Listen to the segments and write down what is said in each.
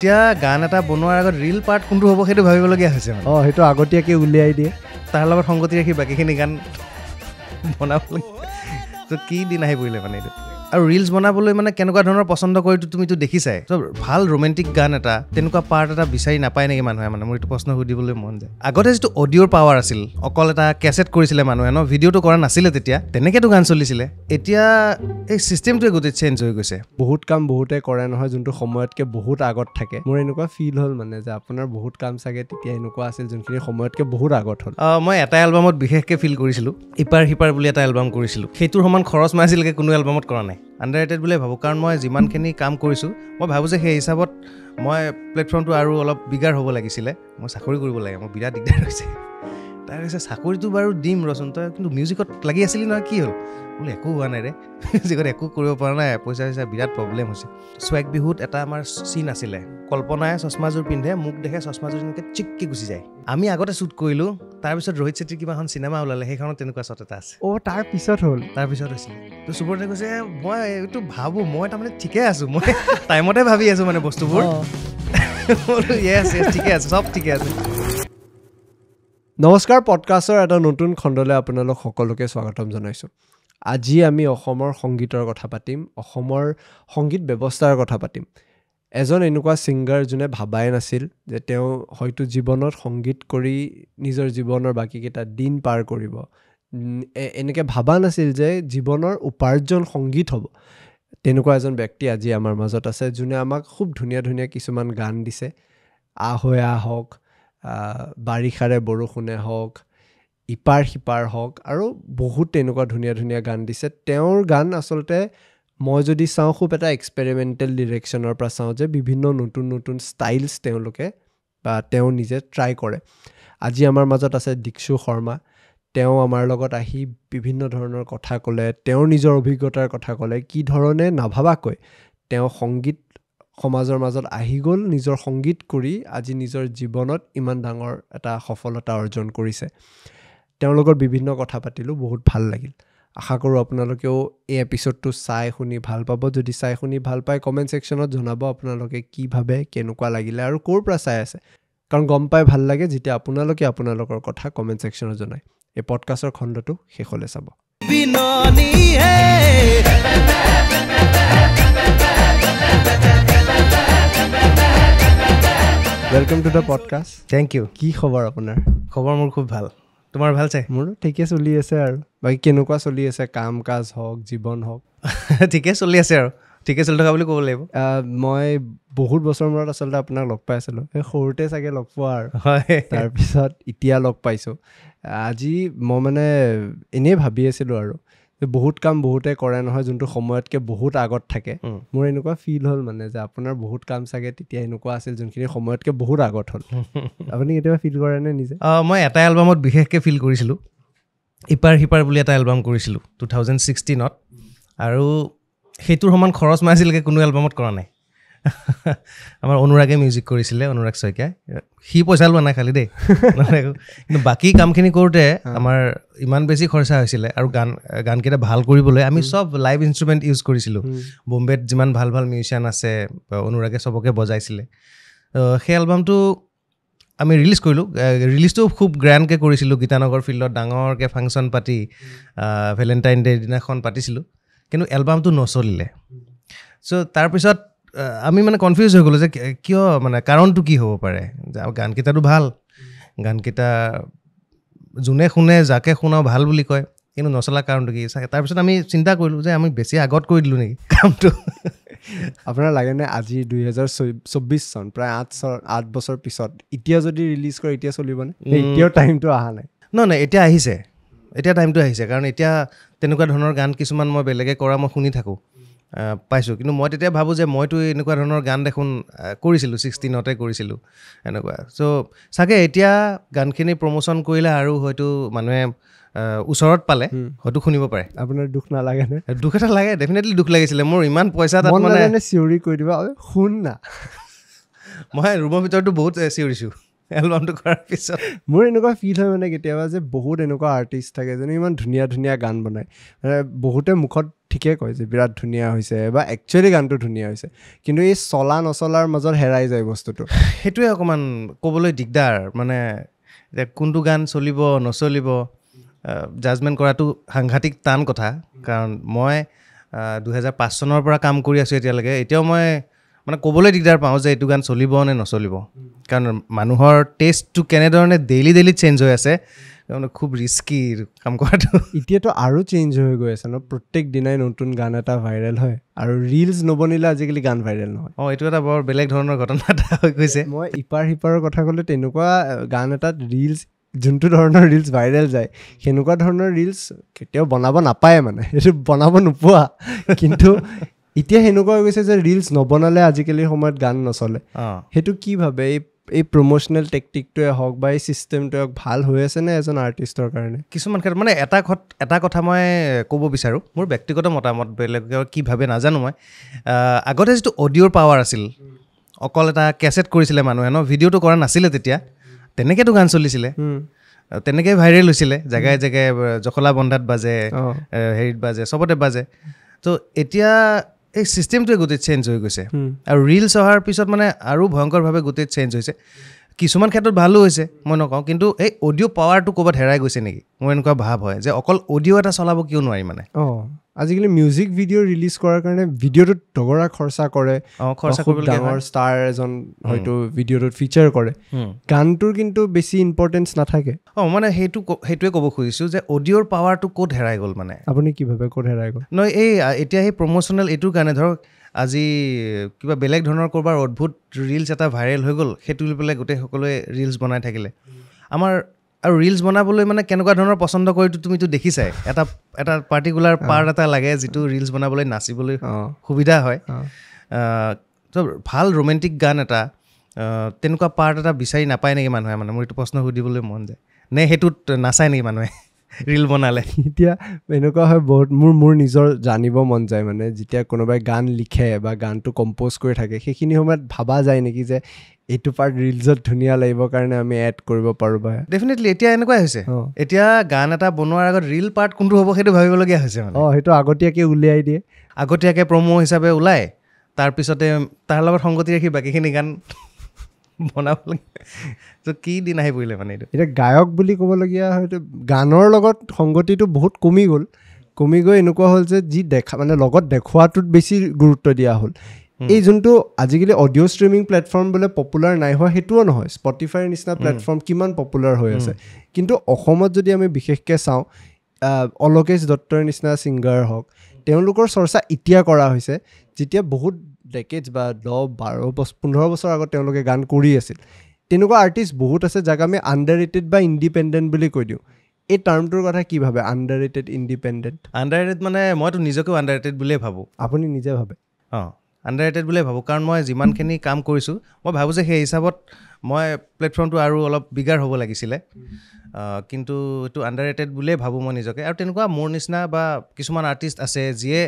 এতিয়া গান এটা বনোৱাৰ আগত ৰিল পাৰ্ট কোনটো হ'ব সেইটো ভাবিবলগীয়া হৈছে অঁ সেইটো আগতীয়াকে উলিয়াই দিয়ে তাৰ লগত সংগতি ৰাখি বাকীখিনি গান বনাবলগীয়া কি দিন আহি পৰিলে মানে এইটো আৰু ৰিলছ বনাবলৈ মানে কেনেকুৱা ধৰণৰ পচন্দ কৰিতো তুমিতো দেখিছাই চ' ভাল ৰোমেণ্টিক গান এটা তেনেকুৱা পাৰ্ট এটা বিচাৰি নাপায় নেকি মানুহে মানে মোৰ এইটো প্ৰশ্ন সুধিবলৈ মন যায় আগতে যিটো অডিঅ'ৰ পাৱাৰ আছিল অকল এটা কেছেট কৰিছিলে মানুহে ন ভিডিঅ'টো কৰা নাছিলে তেতিয়া তেনেকেতো গান চলিছিলে এতিয়া এই ছিষ্টেমটোৱে গোটেই চেঞ্জ হৈ গৈছে বহুত কাম বহুতে কৰে নহয় যোনটো সময়তকৈ বহুত আগত থাকে মোৰ এনেকুৱা ফিল হ'ল মানে যে আপোনাৰ বহুত কাম চাগে তেতিয়া এনেকুৱা আছিল যোনখিনি সময়তকৈ বহুত আগত হ'ল মই এটা এলবামত বিশেষকৈ ফিল কৰিছিলোঁ ইপাৰ সিপাৰ বুলি এটা এলবাম কৰিছিলোঁ সেইটোৰ সমান খৰচ মাৰিছিলেগৈ কোনো এলবামত কৰা নাই আণ্ডাৰ বুলিয়ে ভাবোঁ কাৰণ মই যিমানখিনি কাম কৰিছোঁ মই ভাবোঁ যে সেই হিচাপত মই প্লেটফৰ্মটো আৰু অলপ বিগাৰ হ'ব লাগিছিলে মই চাকৰি কৰিব লাগে মোৰ বিৰাট দিগদাৰ হৈছে তাই কৈছে চাকৰিটো বাৰু দিম ৰচোন তই কিন্তু মিউজিকত লাগি আছিলি নহয় কি হ'ল বোলো একো হোৱা নাই ৰে মিউজিকত একো কৰিব পৰা নাই পইচা চইচা বিৰাট প্ৰব্লেম হৈছে চুৱেক বিহুত এটা আমাৰ চিন আছিলে কল্পনাই চশমাযোৰ পিন্ধে মোক দেখে চশমাযোৰ যেনেকৈ চিককৈ গুচি যায় আমি আগতে শ্বুট কৰিলোঁ তাৰপিছত ৰোহিত চেত্ৰী কিবা এখন চিনেমা ওলালে সেইখনত তেনেকুৱা চট এটা আছে অ' তাৰপিছত হ'ল তাৰপিছত হৈছিলে তো সুবৰ্ণে কৈছে মই এইটো ভাবোঁ মই তাৰমানে ঠিকে আছোঁ মই টাইমতে ভাবি আছোঁ মানে বস্তুবোৰ ঠিকে আছে চব ঠিকে আছে নমস্কাৰ পডকাষ্টৰ এটা নতুন খণ্ডলৈ আপোনালোক সকলোকে স্বাগতম জনাইছোঁ আজি আমি অসমৰ সংগীতৰ কথা পাতিম অসমৰ সংগীত ব্যৱস্থাৰ কথা পাতিম এজন এনেকুৱা ছিংগাৰ যোনে ভবাই নাছিল যে তেওঁ হয়তো জীৱনত সংগীত কৰি নিজৰ জীৱনৰ বাকীকেইটা দিন পাৰ কৰিব এনেকৈ ভবা নাছিল যে জীৱনৰ উপাৰ্জন সংগীত হ'ব তেনেকুৱা এজন ব্যক্তি আজি আমাৰ মাজত আছে যোনে আমাক খুব ধুনীয়া ধুনীয়া কিছুমান গান দিছে আহয়া হওক বাৰিষাৰে বৰষুণে হওক ইপাৰ সিপাৰ হওক আৰু বহুত তেনেকুৱা ধুনীয়া ধুনীয়া গান দিছে তেওঁৰ গান আচলতে মই যদি চাওঁ খুব এটা এক্সপেৰিমেণ্টেল ডিৰেকশ্যনৰ পৰা চাওঁ যে বিভিন্ন নতুন নতুন ষ্টাইলছ তেওঁলোকে বা তেওঁ নিজে ট্ৰাই কৰে আজি আমাৰ মাজত আছে দীক্ষু শৰ্মা তেওঁ আমাৰ লগত আহি বিভিন্ন ধৰণৰ কথা ক'লে তেওঁৰ নিজৰ অভিজ্ঞতাৰ কথা ক'লে কি ধৰণে নাভাবাকৈ তেওঁ সংগীত সমাজৰ মাজত আহি গ'ল নিজৰ সংগীত কৰি আজি নিজৰ জীৱনত ইমান ডাঙৰ এটা সফলতা অৰ্জন কৰিছে তেওঁৰ লগত বিভিন্ন কথা পাতিলোঁ বহুত ভাল লাগিল আশা কৰোঁ আপোনালোকেও এই এপিছ'ডটো চাই শুনি ভাল পাব যদি চাই শুনি ভাল পায় কমেণ্ট ছেকশ্যনত জনাব আপোনালোকে কি ভাবে কেনেকুৱা লাগিলে আৰু ক'ৰ পৰা চাই আছে কাৰণ গম পাই ভাল লাগে যেতিয়া আপোনালোকে আপোনালোকৰ কথা কমেণ্ট ছেকশ্যনত জনায় এই পডকাষ্টৰ খণ্ডটো শেষলৈ চাব welcome to the podcast thank you কি খবৰ আপোনাৰ খবৰ মোৰ খুব ভাল তোমাৰ ভাল চাই মোৰ ঠিকে চলি আছে আৰু বাকী কেনেকুৱা চলি আছে কাম কাজ হওক জীৱন হওক ঠিকে চলি আছে আৰু ঠিকে চলি থকা বুলি ক'ব লাগিব মই বহুত বছৰ মূৰত আচলতে আপোনাক লগ পাই আছিলোঁ সেই সৰুতে চাগে লগ পোৱা আৰু হয় তাৰপিছত এতিয়া লগ পাইছোঁ আজি মই মানে এনেই ভাবি আছিলোঁ আৰু বহুত কাম বহুতে কৰে নহয় যোনটো সময়তকৈ বহুত আগত থাকে মোৰ এনেকুৱা ফিল হ'ল মানে যে আপোনাৰ বহুত কাম চাগে তেতিয়া এনেকুৱা আছিল যোনখিনি সময়তকৈ বহুত আগত হ'ল আপুনি কেতিয়াবা ফিল কৰেনে নিজে মই এটা এলবামত বিশেষকৈ ফিল কৰিছিলোঁ ইপাৰ সিপাৰ বুলি এটা এলবাম কৰিছিলোঁ টু থাউজেণ্ড ছিক্সটিনত আৰু সেইটোৰ সমান খৰচ মাৰিছিলকে কোনো এলবামত কৰা নাই আমাৰ অনুৰাগে মিউজিক কৰিছিলে অনুৰাগ শইকীয়াই সি পইচা লোৱা নাই খালি দেই কিন্তু বাকী কামখিনি কৰোঁতে আমাৰ ইমান বেছি খৰচা হৈছিলে আৰু গান গানকেইটা ভাল কৰিবলৈ আমি চব লাইভ ইনষ্ট্ৰুমেণ্ট ইউজ কৰিছিলোঁ বম্বেত যিমান ভাল ভাল মিউজিচিয়ান আছে অনুৰাগে চবকে বজাইছিলে সেই এলবামটো আমি ৰিলিজ কৰিলোঁ ৰিলিজটো খুব গ্ৰেণ্ডকৈ কৰিছিলোঁ গীতানগৰ ফিল্ডত ডাঙৰকৈ ফাংচন পাতি ভেলেণ্টাইন ডে' দিনাখন পাতিছিলোঁ কিন্তু এলবামটো নচলিলে চ' তাৰপিছত আমি মানে কনফিউজ হৈ গ'লোঁ যে কিয় মানে কাৰণটো কি হ'ব পাৰে গানকেইটাতো ভাল গানকেইটা যোনে শুনে যাকে শুনাও ভাল বুলি কয় কিন্তু নচলা কাৰণটো কি চাগে তাৰপিছত আমি চিন্তা কৰিলোঁ যে আমি বেছি আগত কৰি দিলোঁ নেকি কামটো আপোনাৰ লাগেনে আজি দুহেজাৰ চৌব্বিছ চন প্ৰায় আঠ চ আঠ বছৰ পিছত এতিয়া যদি ৰিলিজ কৰে এতিয়া চলিবনে এতিয়াও টাইমটো অহা নাই ন নাই এতিয়া আহিছে এতিয়া টাইমটো আহিছে কাৰণ এতিয়া তেনেকুৱা ধৰণৰ গান কিছুমান মই বেলেগে কৰা মই শুনি থাকোঁ পাইছোঁ কিন্তু মই তেতিয়া ভাবোঁ যে মইতো এনেকুৱা ধৰণৰ গান দেখোন কৰিছিলোঁ ছিক্সটিনতে কৰিছিলোঁ এনেকুৱা চ' চাগে এতিয়া গানখিনি প্ৰমোশ্যন কৰিলে আৰু হয়তো মানুহে ওচৰত পালে হয়তো শুনিব পাৰে আপোনাৰ দুখ নালাগে নে দুখ এটা লাগে ডেফিনেটলি দুখ লাগিছিলে মোৰ ইমান পইচা তাত মানে চিঞৰি কৰি দিবা শুন না মই ৰুমৰ ভিতৰতো বহুত চিঞৰিছোঁ এলবামটো কৰাৰ পিছত মোৰ এনেকুৱা ফিল হয় মানে কেতিয়াবা যে বহুত এনেকুৱা আৰ্টিষ্ট থাকে যেনে ইমান ধুনীয়া ধুনীয়া গান বনায় মানে বহুতে মুখত ঠিকে কয় যে বিৰাট ধুনীয়া হৈছে বা একচুৱেলি গানটো ধুনীয়া হৈছে কিন্তু এই চলা নচলাৰ মাজত হেৰাই যায় বস্তুটো সেইটোৱে অকণমান ক'বলৈ দিগদাৰ মানে যে কোনটো গান চলিব নচলিব জাজমেণ্ট কৰাটো সাংঘাতিক টান কথা কাৰণ মই দুহেজাৰ পাঁচ চনৰ পৰা কাম কৰি আছোঁ এতিয়ালৈকে এতিয়াও মই মানে ক'বলৈ দিগদাৰ পাওঁ যে এইটো গান চলিব নে নচলিব কাৰণ মানুহৰ টেষ্টটো কেনেধৰণে ডেইলি ডেইলি চেঞ্জ হৈ আছে মানে খুব ৰিস্কি কাম কৰাটো এতিয়াতো আৰু চেঞ্জ হৈ গৈ আছে ন প্ৰত্যেক দিনাই নতুন গান এটা ভাইৰেল হয় আৰু ৰিলছ নবনিলে আজিকালি গান ভাইৰেল নহয় অঁ এইটো এটা বৰ বেলেগ ধৰণৰ ঘটনা এটা হৈ গৈছে মই ইপাৰ সিপাৰৰ কথা ক'লে তেনেকুৱা গান এটাত ৰিলছ যোনটো ধৰণৰ ৰিলছ ভাইৰেল যায় সেনেকুৱা ধৰণৰ ৰিলছ কেতিয়াও বনাব নাপায় মানে সেইটো বনাব নোপোৱা কিন্তু এতিয়া সেনেকুৱা গৈছে যে ৰিলছ নবনালে আজিকালিৰ সময়ত গান নচলে সেইটো কি ভাবে এই এই প্ৰমোশ্যনেল টেকটিকটোৱে হওক বা এই ছিষ্টেমটোৱে হওক ভাল হৈ আছেনে এজন আৰ্টিষ্টৰ কাৰণে কিছুমান ক্ষেত্ৰত মানে এটা এটা কথা মই ক'ব বিচাৰোঁ মোৰ ব্যক্তিগত মতামত বেলেগ কি ভাবে নাজানো মই আগতে যিটো অডিঅ'ৰ পাৱাৰ আছিল অকল এটা কেছেট কৰিছিলে মানুহে ন ভিডিঅ'টো কৰা নাছিলে তেতিয়া তেনেকৈতো গান চলিছিলে তেনেকৈ ভাইৰেল হৈছিলে জেগাই জেগাই জখলা বন্ধাত বাজে হেৰিত বাজে চবতে বাজে ত' এতিয়া এই চিষ্টেমটোৱে গোটেই চেঞ্জ হৈ গৈছে আৰু ৰিলচ অহাৰ পিছত মানে আৰু ভয়ংকৰভাৱে গোটেই চেঞ্জ হৈছে কিছুমান ক্ষেত্ৰত ভালো হৈছে মই নকওঁ কিন্তু এই অডিঅ' পাৱাৰটো ক'ৰবাত হেৰাই গৈছে নেকি মোৰ এনেকুৱা ভাৱ হয় যে অকল অডিঅ' এটা চলাব কিয় নোৱাৰি মানে আজিকালি মিউজিক ভিডিঅ' ৰিলিজ কৰাৰ কাৰণে ভিডিঅ'টোত টগৰা খৰচা কৰে ডাঙৰ ষ্টাৰ এজন হয়তো ভিডিঅ'টোত ফিচাৰ কৰে গানটোৰ কিন্তু বেছি ইম্পৰ্টেঞ্চ নাথাকে অঁ মানে সেইটো সেইটোৱে ক'ব খুজিছোঁ যে অডিঅ'ৰ পাৱাৰটো ক'ত হেৰাই গ'ল মানে আপুনি কিভাবে ক'ত হেৰাই গ'ল নহয় এই এতিয়া সেই প্ৰম'চনেল এইটোৰ কাৰণে ধৰক আজি কিবা বেলেগ ধৰণৰ ক'ৰবাৰ অদ্ভুত ৰিলছ এটা ভাইৰেল হৈ গ'ল সেইটো লৈ পেলাই গোটেই সকলোৱে ৰিলছ বনাই থাকিলে আমাৰ আৰু ৰিলছ বনাবলৈ মানে কেনেকুৱা ধৰণৰ পচন্দ কৰিতো তুমিতো দেখিছাই এটা এটা পাৰ্টিকুলাৰ পাৰ্ট এটা লাগে যিটো ৰিলছ বনাবলৈ নাচিবলৈ সুবিধা হয় তো ভাল ৰোমেণ্টিক গান এটা তেনেকুৱা পাৰ্ট এটা বিচাৰি নাপায় নেকি মানুহে মানে মোৰ এইটো প্ৰশ্ন সুধিবলৈ মন যায় নে সেইটোত নাচায় নেকি মানুহে ৰীল বনালে এতিয়া এনেকুৱা হয় বহুত মোৰ মোৰ নিজৰ জানিব মন যায় মানে যেতিয়া কোনোবাই গান লিখে বা গানটো কম্প'জ কৰি থাকে সেইখিনি সময়ত ভবা যায় নেকি যে এইটো পাৰ্ট ৰিলছত ধুনীয়া লাগিব কাৰণে আমি এড কৰিব পাৰোঁ বা ডেফিনেটলি এতিয়া এনেকুৱাই হৈছে এতিয়া গান এটা বনোৱাৰ আগত ৰীল পাৰ্ট কোনটো হ'ব সেইটো ভাবিবলগীয়া হৈছে মানে অঁ সেইটো আগতীয়াকৈ উলিয়াই দিয়ে আগতীয়াকৈ প্ৰম' হিচাপে ওলায় তাৰপিছতে তাৰ লগত সংগতি ৰাখি বাকীখিনি গান বনাব লাগে কি দিন আহি পৰিলে মানে এইটো এতিয়া গায়ক বুলি ক'বলগীয়া হয়তো গানৰ লগত সংগতিটো বহুত কমি গ'ল কমি গৈ এনেকুৱা হ'ল যে যি দেখা মানে লগত দেখুৱাটোত বেছি গুৰুত্ব দিয়া হ'ল এই যোনটো আজিকালি অডিঅ' ষ্ট্ৰিমিং প্লেটফৰ্ম বোলে পপুলাৰ নাই হোৱা সেইটোও নহয় স্পটিফাইৰ নিচিনা প্লেটফৰ্ম কিমান পপুলাৰ হৈ আছে কিন্তু অসমত যদি আমি বিশেষকৈ চাওঁ অলকেশ দত্তৰ নিচিনা ছিংগাৰ হওক তেওঁলোকৰ চৰ্চা এতিয়া কৰা হৈছে যেতিয়া বহুত ডেকেটছ বা দহ বাৰ বছৰ পোন্ধৰ বছৰ আগত তেওঁলোকে গান কৰি আছিল তেনেকুৱা আৰ্টিষ্ট বহুত আছে যাক আমি আণ্ডাৰ ৰেটেড বা ইণ্ডিপেণ্ডেণ্ট বুলি কৈ দিওঁ এই টাৰ্মটোৰ কথা কি ভাবে underrated independent underrated মানে মইতো নিজকেও আণ্ডাৰ ৰেটেড বুলিয়ে ভাবোঁ আপুনি নিজে ভাবে অঁ আণ্ডাৰ ৰেটেড বুলিয়ে ভাবোঁ কাৰণ মই যিমানখিনি কাম কৰিছোঁ মই ভাবোঁ যে সেই হিচাপত মই প্লেটফৰ্মটো আৰু অলপ বিগাৰ হ'ব লাগিছিলে কিন্তু এইটো আণ্ডাৰ ৰেটেড বুলিয়েই ভাবোঁ মই নিজকে আৰু তেনেকুৱা মোৰ নিচিনা বা কিছুমান আৰ্টিষ্ট আছে যিয়ে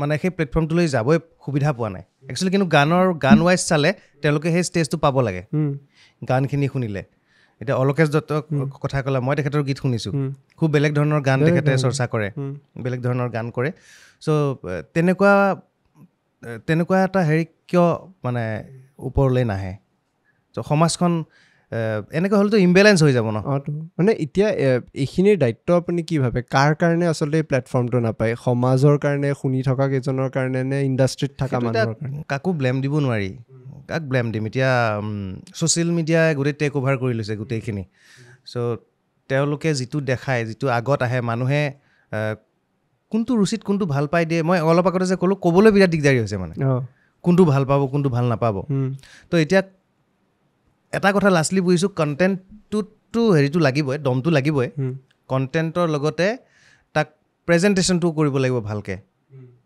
মানে সেই প্লেটফৰ্মটোলৈ যাবই সুবিধা পোৱা নাই একচুৱেলি কিন্তু গানৰ গান ৱাইজ চালে তেওঁলোকে সেই ষ্টেজটো পাব লাগে গানখিনি শুনিলে এতিয়া অলকেশ দত্তক কথা ক'লে মই তেখেতৰ গীত শুনিছোঁ খুব বেলেগ ধৰণৰ গান তেখেতে চৰ্চা কৰে বেলেগ ধৰণৰ গান কৰে চ' তেনেকুৱা তেনেকুৱা এটা হেৰি কিয় মানে ওপৰলৈ নাহে তো সমাজখন এনেকুৱা হ'লেতো ইমবেলেঞ্চ হৈ যাব ন মানে এতিয়া এইখিনিৰ দায়িত্ব আপুনি কি ভাবে কাৰ কাৰণে আচলতে এই প্লেটফৰ্মটো নাপায় সমাজৰ কাৰণে শুনি থকা কেইজনৰ কাৰণে নে ইণ্ডাষ্ট্ৰিত থকা মানুহৰ কাৰণে কাকো ব্লেম দিব নোৱাৰি কাক ব্লেম দিম এতিয়া ছ'চিয়েল মিডিয়াই গোটেই টেক অভাৰ কৰি লৈছে গোটেইখিনি চ' তেওঁলোকে যিটো দেখায় যিটো আগত আহে মানুহে কোনটো ৰুচিত কোনটো ভাল পায় দিয়ে মই অলপ আগতে যে ক'লোঁ ক'বলৈ বিৰাট দিগদাৰী হৈছে মানে কোনটো ভাল পাব কোনটো ভাল নাপাব তো এতিয়া এটা কথা লাষ্টলি বুজিছোঁ কণ্টেণ্টটোতো হেৰিটো লাগিবই দমটো লাগিবই কণ্টেণ্টৰ লগতে তাক প্ৰেজেণ্টেশ্যনটোও কৰিব লাগিব ভালকৈ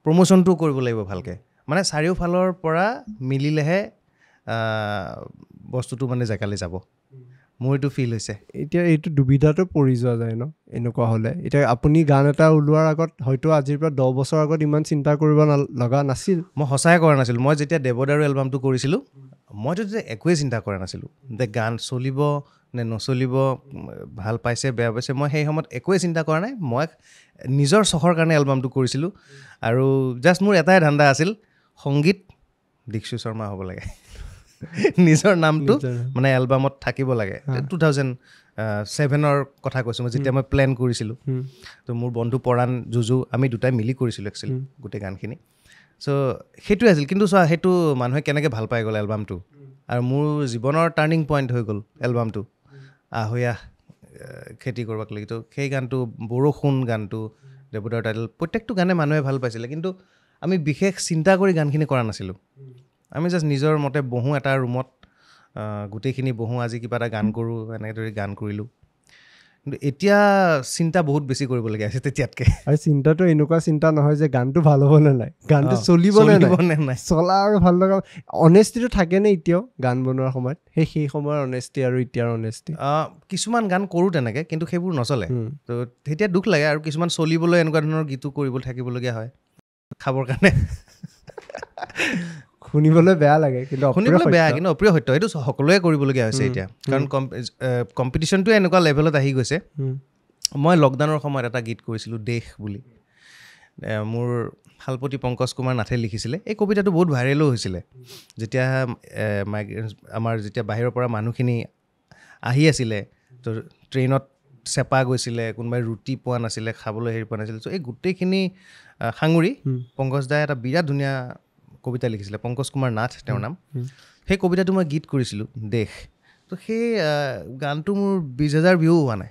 প্ৰমোশ্যনটোও কৰিব লাগিব ভালকৈ মানে চাৰিওফালৰ পৰা মিলিলেহে বস্তুটো মানে জেগালৈ যাব মোৰ এইটো ফিল হৈছে এতিয়া এইটো দুবিধাটো পৰি যোৱা যায় ন এনেকুৱা হ'লে এতিয়া আপুনি গান এটা ওলোৱাৰ আগত হয়তো আজিৰ পৰা দহ বছৰ আগত ইমান চিন্তা কৰিব লগা নাছিল মই সঁচাই কৰা নাছিলোঁ মই যেতিয়া দেৱদাৰু এলবামটো কৰিছিলোঁ মইতো যে একোৱেই চিন্তা কৰা নাছিলোঁ যে গান চলিব নে নচলিব ভাল পাইছে বেয়া পাইছে মই সেই সময়ত একোৱেই চিন্তা কৰা নাই মই নিজৰ চখৰ কাৰণে এলবামটো কৰিছিলোঁ আৰু জাষ্ট মোৰ এটাই ধান্দা আছিল সংগীত দীক্ষু শৰ্মা হ'ব লাগে নিজৰ নামটো মানে এলবামত থাকিব লাগে টু থাউজেণ্ড ছেভেনৰ কথা কৈছোঁ মই যেতিয়া মই প্লেন কৰিছিলোঁ তো মোৰ বন্ধু পৰাণ যুজু আমি দুটাই মিলি কৰিছিলোঁ একচুৱেলি গোটেই গানখিনি চ' সেইটোৱে আছিল কিন্তু চোৱা সেইটো মানুহে কেনেকৈ ভাল পাই গ'ল এলবামটো আৰু মোৰ জীৱনৰ টাৰ্ণিং পইণ্ট হৈ গ'ল এলবামটো আহৈয়া খেতি কৰিবক লাগি তো সেই গানটো বৰষুণ গানটো দেৱদাৰ টাইটেল প্ৰত্যেকটো গানে মানুহে ভাল পাইছিলে কিন্তু আমি বিশেষ চিন্তা কৰি গানখিনি কৰা নাছিলোঁ আমি জাষ্ট নিজৰ মতে বহোঁ এটা ৰুমত গোটেইখিনি বহোঁ আজি কিবা এটা গান কৰোঁ এনেদৰে গান কৰিলোঁ কিন্তু এতিয়া চিন্তা বহুত বেছি কৰিবলগীয়া আছে তেতিয়াতকৈ আৰু চিন্তাটো এনেকুৱা চিন্তা নহয় যে গানটো ভাল হ'বনে নাই গানটো চলিবনে নে নাই চলা আৰু ভাল লগা অনেষ্টিটো থাকেনে এতিয়াও গান বনোৱাৰ সময়ত সেই সেই সময়ৰ অনেষ্টি আৰু এতিয়াৰ অনেষ্টি কিছুমান গান কৰোঁ তেনেকৈ কিন্তু সেইবোৰ নচলে তো তেতিয়া দুখ লাগে আৰু কিছুমান চলিবলৈ এনেকুৱা ধৰণৰ গীতো কৰিবলৈ থাকিবলগীয়া হয় খাবৰ কাৰণে শুনিবলৈ বেয়া লাগে কিন্তু শুনিবলৈ বেয়া কিন্তু অপ্ৰিয় সত্য এইটো সকলোৱে কৰিবলগীয়া হৈছে এতিয়া কাৰণ কম্পিটিশ্যনটোৱে এনেকুৱা লেভেলত আহি গৈছে মই লকডাউনৰ সময়ত এটা গীত কৰিছিলোঁ দেশ বুলি মোৰ শালপতি পংকজ কুমাৰ নাথে লিখিছিলে এই কবিতাটো বহুত ভাইৰেলো হৈছিলে যেতিয়া মাইগ্ৰেণ্ট আমাৰ যেতিয়া বাহিৰৰ পৰা মানুহখিনি আহি আছিলে তো ট্ৰেইনত চেপা গৈছিলে কোনোবাই ৰুটি পোৱা নাছিলে খাবলৈ হেৰি পোৱা নাছিলে চ' এই গোটেইখিনি সাঙুৰি পংকজ দাই এটা বিৰাট ধুনীয়া কবিতা লিখিছিলে পংকজ কুমাৰ নাথ তেওঁৰ নাম সেই কবিতাটো মই গীত কৰিছিলোঁ দেশ তো সেই গানটো মোৰ বিছ হেজাৰ ভিউ হোৱা নাই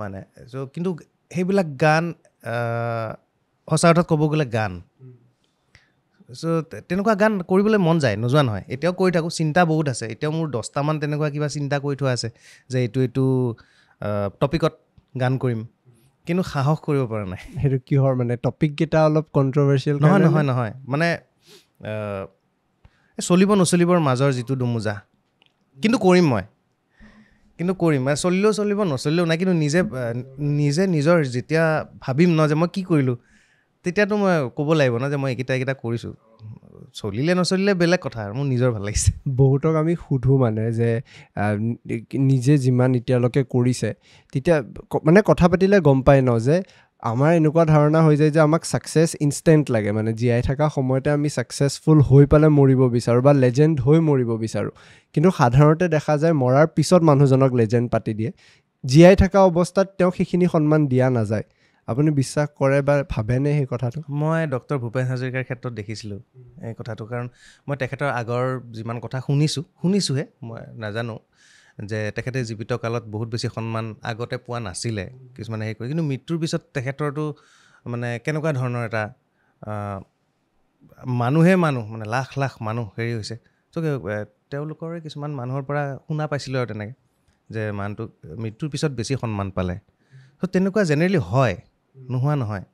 মানে চ' কিন্তু সেইবিলাক গান সঁচা অৰ্থত ক'ব গ'লে গান চ' তেনেকুৱা গান কৰিবলৈ মন যায় নোযোৱা নহয় এতিয়াও কৰি থাকোঁ চিন্তা বহুত আছে এতিয়াও মোৰ দহটামান তেনেকুৱা কিবা চিন্তা কৰি থোৱা আছে যে এইটো এইটো টপিকত গান কৰিম কিন্তু সাহস কৰিব পৰা নাই সেইটো কিহৰ মানে টপিককেইটা অলপ কণ্ট্ৰভাৰ্চিয়েল নহয় নহয় নহয় মানে চলিব নচলিবৰ মাজৰ যিটো দুমোজা কিন্তু কৰিম মই কিন্তু কৰিম মানে চলিলেও চলিব নচলিলেও নাই কিন্তু নিজে নিজে নিজৰ যেতিয়া ভাবিম ন যে মই কি কৰিলোঁ তেতিয়াতো মই ক'ব লাগিব ন যে মই এইকেইটা এইকেইটা কৰিছোঁ চলিলে নচলিলে বেলেগ কথা আৰু মোৰ নিজৰ ভাল লাগিছে বহুতক আমি সুধোঁ মানে যে নিজে যিমান এতিয়ালৈকে কৰিছে তেতিয়া মানে কথা পাতিলে গম পায় ন যে আমাৰ এনেকুৱা ধাৰণা হৈ যায় যে আমাক ছাকচেছ ইনষ্টেণ্ট লাগে মানে জীয়াই থকা সময়তে আমি ছাকচেছফুল হৈ পেলাই মৰিব বিচাৰোঁ বা লেজেণ্ড হৈ মৰিব বিচাৰোঁ কিন্তু সাধাৰণতে দেখা যায় মৰাৰ পিছত মানুহজনক লেজেণ্ড পাতি দিয়ে জীয়াই থকা অৱস্থাত তেওঁক সেইখিনি সন্মান দিয়া নাযায় আপুনি বিশ্বাস কৰে বা ভাবেনে সেই কথাটো মই ডক্টৰ ভূপেন হাজৰিকাৰ ক্ষেত্ৰত দেখিছিলোঁ এই কথাটো কাৰণ মই তেখেতৰ আগৰ যিমান কথা শুনিছোঁ শুনিছোঁহে মই নাজানো যে তেখেতে জীৱিত কালত বহুত বেছি সন্মান আগতে পোৱা নাছিলে কিছুমানে হেৰি কৰে কিন্তু মৃত্যুৰ পিছত তেখেতৰটো মানে কেনেকুৱা ধৰণৰ এটা মানুহে মানুহ মানে লাখ লাখ মানুহ হেৰি হৈছে চ' তেওঁলোকৰে কিছুমান মানুহৰ পৰা শুনা পাইছিলোঁ আৰু তেনেকৈ যে মানুহটোক মৃত্যুৰ পিছত বেছি সন্মান পালে চ' তেনেকুৱা জেনেৰেলি হয় নোহোৱা নহয়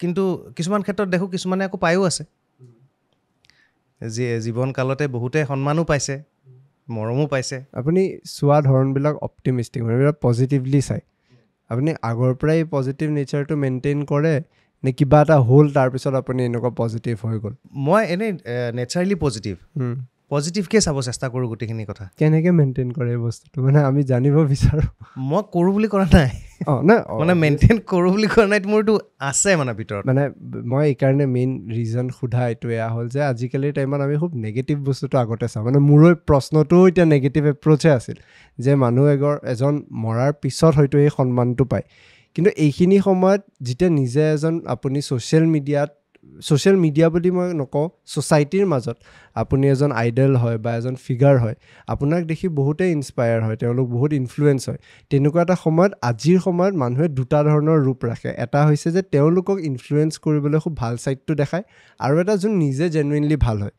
কিন্তু কিছুমান ক্ষেত্ৰত দেখোঁ কিছুমানে আকৌ পায়ো আছে যি জীৱনকালতে বহুতে সন্মানো পাইছে মৰমো পাইছে আপুনি চোৱা ধৰণবিলাক অপটিমিষ্টিক মানে এইবিলাক পজিটিভলি চায় আপুনি আগৰ পৰাই পজিটিভ নেচাৰটো মেইনটেইন কৰে নে কিবা এটা হ'ল তাৰপিছত আপুনি এনেকুৱা পজিটিভ হৈ গ'ল মই এনেই নেচাৰেলি পজিটিভ পজিটিভকে চাব চেষ্টা কৰোঁ গোটেইখিনি কথা কেনেকে মেইনটেইন কৰে এই বস্তুটো মানে আমি জানিব বিচাৰোঁ মই কৰোঁ বুলি কৰা নাই মানে মেইনটেইন কৰোঁ বুলি কৰা নাই মোৰতো আছে মানে ভিতৰত মানে মই এইকাৰণে মেইন ৰিজন সোধা এইটো এয়া হ'ল যে আজিকালিৰ টাইমত আমি খুব নেগেটিভ বস্তুটো আগতে চাওঁ মানে মোৰো প্ৰশ্নটোও এতিয়া নেগেটিভ এপ্ৰ'চহে আছিল যে মানুহ এগৰ এজন মৰাৰ পিছত হয়তো এই সন্মানটো পায় কিন্তু এইখিনি সময়ত যেতিয়া নিজে এজন আপুনি ছ'চিয়েল মিডিয়াত ছ'চিয়েল মিডিয়া বুলি মই নকওঁ ছ'চাইটিৰ মাজত আপুনি এজন আইডল হয় বা এজন ফিগাৰ হয় আপোনাক দেখি বহুতেই ইনস্পায়াৰ হয় তেওঁলোক বহুত ইনফ্লুৱেঞ্চ হয় তেনেকুৱা এটা সময়ত আজিৰ সময়ত মানুহে দুটা ধৰণৰ ৰূপ ৰাখে এটা হৈছে যে তেওঁলোকক ইনফ্লুৱেঞ্চ কৰিবলৈ খুব ভাল ছাইডটো দেখায় আৰু এটা যোন নিজে জেনুৱেনলি ভাল হয়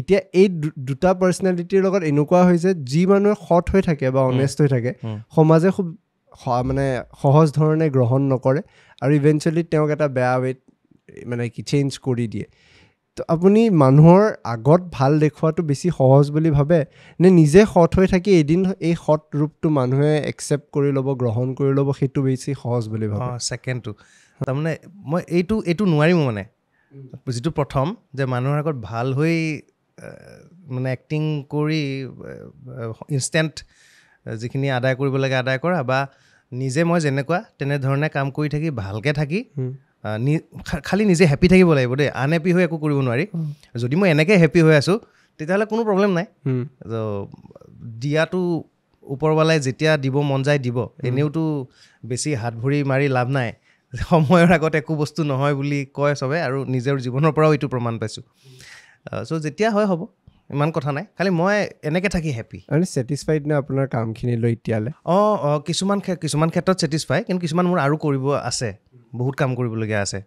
এতিয়া এই দুটা পাৰ্চনেলিটিৰ লগত এনেকুৱা হৈছে যি মানুহে সৎ হৈ থাকে বা অনেষ্ট হৈ থাকে সমাজে খুব মানে সহজ ধৰণে গ্ৰহণ নকৰে আৰু ইভেঞ্চুৱেলি তেওঁক এটা বেয়া ৱেইট মানে কি চেঞ্জ কৰি দিয়ে তো আপুনি মানুহৰ আগত ভাল দেখুৱাটো বেছি সহজ বুলি ভাবে নে নিজে সৎ হৈ থাকি এদিন এই সৎ ৰূপটো মানুহে একচেপ্ট কৰি ল'ব গ্ৰহণ কৰি ল'ব সেইটো বেছি সহজ বুলি ভাবোঁ ছেকেণ্ডটো তাৰমানে মই এইটো এইটো নোৱাৰিম মানে যিটো প্ৰথম যে মানুহৰ আগত ভাল হৈ মানে এক্টিং কৰি ইনষ্টেণ্ট যিখিনি আদায় কৰিব লাগে আদায় কৰা বা নিজে মই যেনেকুৱা তেনেধৰণে কাম কৰি থাকি ভালকৈ থাকি খালী নিজে হেপ্পী থাকিব লাগিব দেই আন হৈ একো কৰিব নোৱাৰি যদি মই এনেকৈ হেপ্পী হৈ আছোঁ তেতিয়াহ'লে কোনো প্ৰব্লেম নাই দিয়াটো ওপৰৱালাই যেতিয়া দিব মন যায় দিব এনেওতো বেছি হাত ভৰি মাৰি লাভ নাই সময়ৰ আগত একো বস্তু নহয় বুলি কয় চবে আৰু নিজৰ জীৱনৰ পৰাও এইটো প্ৰমাণ পাইছোঁ চ' যেতিয়া হয় হ'ব ইমান কথা নাই খালি মই এনেকে থাকি হেপী চেটিছফাইড নে আপোনাৰ কামখিনি লৈ এতিয়ালে অঁ অঁ কিছুমান কিছুমান ক্ষেত্ৰত চেটিছফাই কিন্তু কিছুমান মোৰ আৰু কৰিব আছে বহুত কাম কৰিবলগীয়া আছে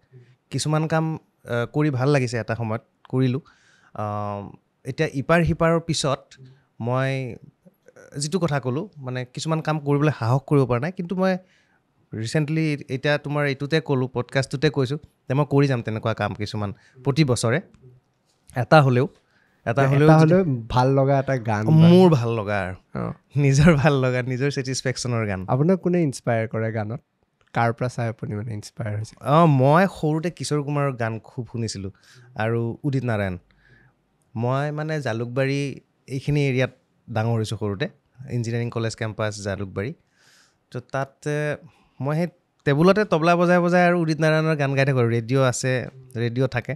কিছুমান কাম কৰি ভাল লাগিছে এটা সময়ত কৰিলোঁ এতিয়া ইপাৰ সিপাৰৰ পিছত মই যিটো কথা ক'লোঁ মানে কিছুমান কাম কৰিবলৈ সাহস কৰিব পৰা নাই কিন্তু মই ৰিচেণ্টলি এতিয়া তোমাৰ এইটোতে ক'লোঁ পডকাষ্টটোতে কৈছোঁ যে মই কৰি যাম তেনেকুৱা কাম কিছুমান প্ৰতি বছৰে এটা হ'লেও এটা হ'লেও ভাল লগা এটা গান মোৰ ভাল লগা নিজৰ ভাল লগা নিজৰ ছেটিছফেকশ্যনৰ গান আপোনাক কোনে ইনস্পায়াৰ কৰে গানত কাৰ পৰা চাই আপুনি মানে ইনস্পায়াৰ হৈছে অঁ মই সৰুতে কিশোৰ কুমাৰৰ গান খুব শুনিছিলোঁ আৰু উদিত নাৰায়ণ মই মানে জালুকবাৰী এইখিনি এৰিয়াত ডাঙৰ হৈছোঁ সৰুতে ইঞ্জিনিয়াৰিং কলেজ কেম্পাছ জালুকবাৰী তো তাত মই সেই টেবুলতে তবলা বজাই বজাই আৰু উদিত নাৰায়ণৰ গান গাই থাকোঁ ৰেডিঅ' আছে ৰেডিঅ' থাকে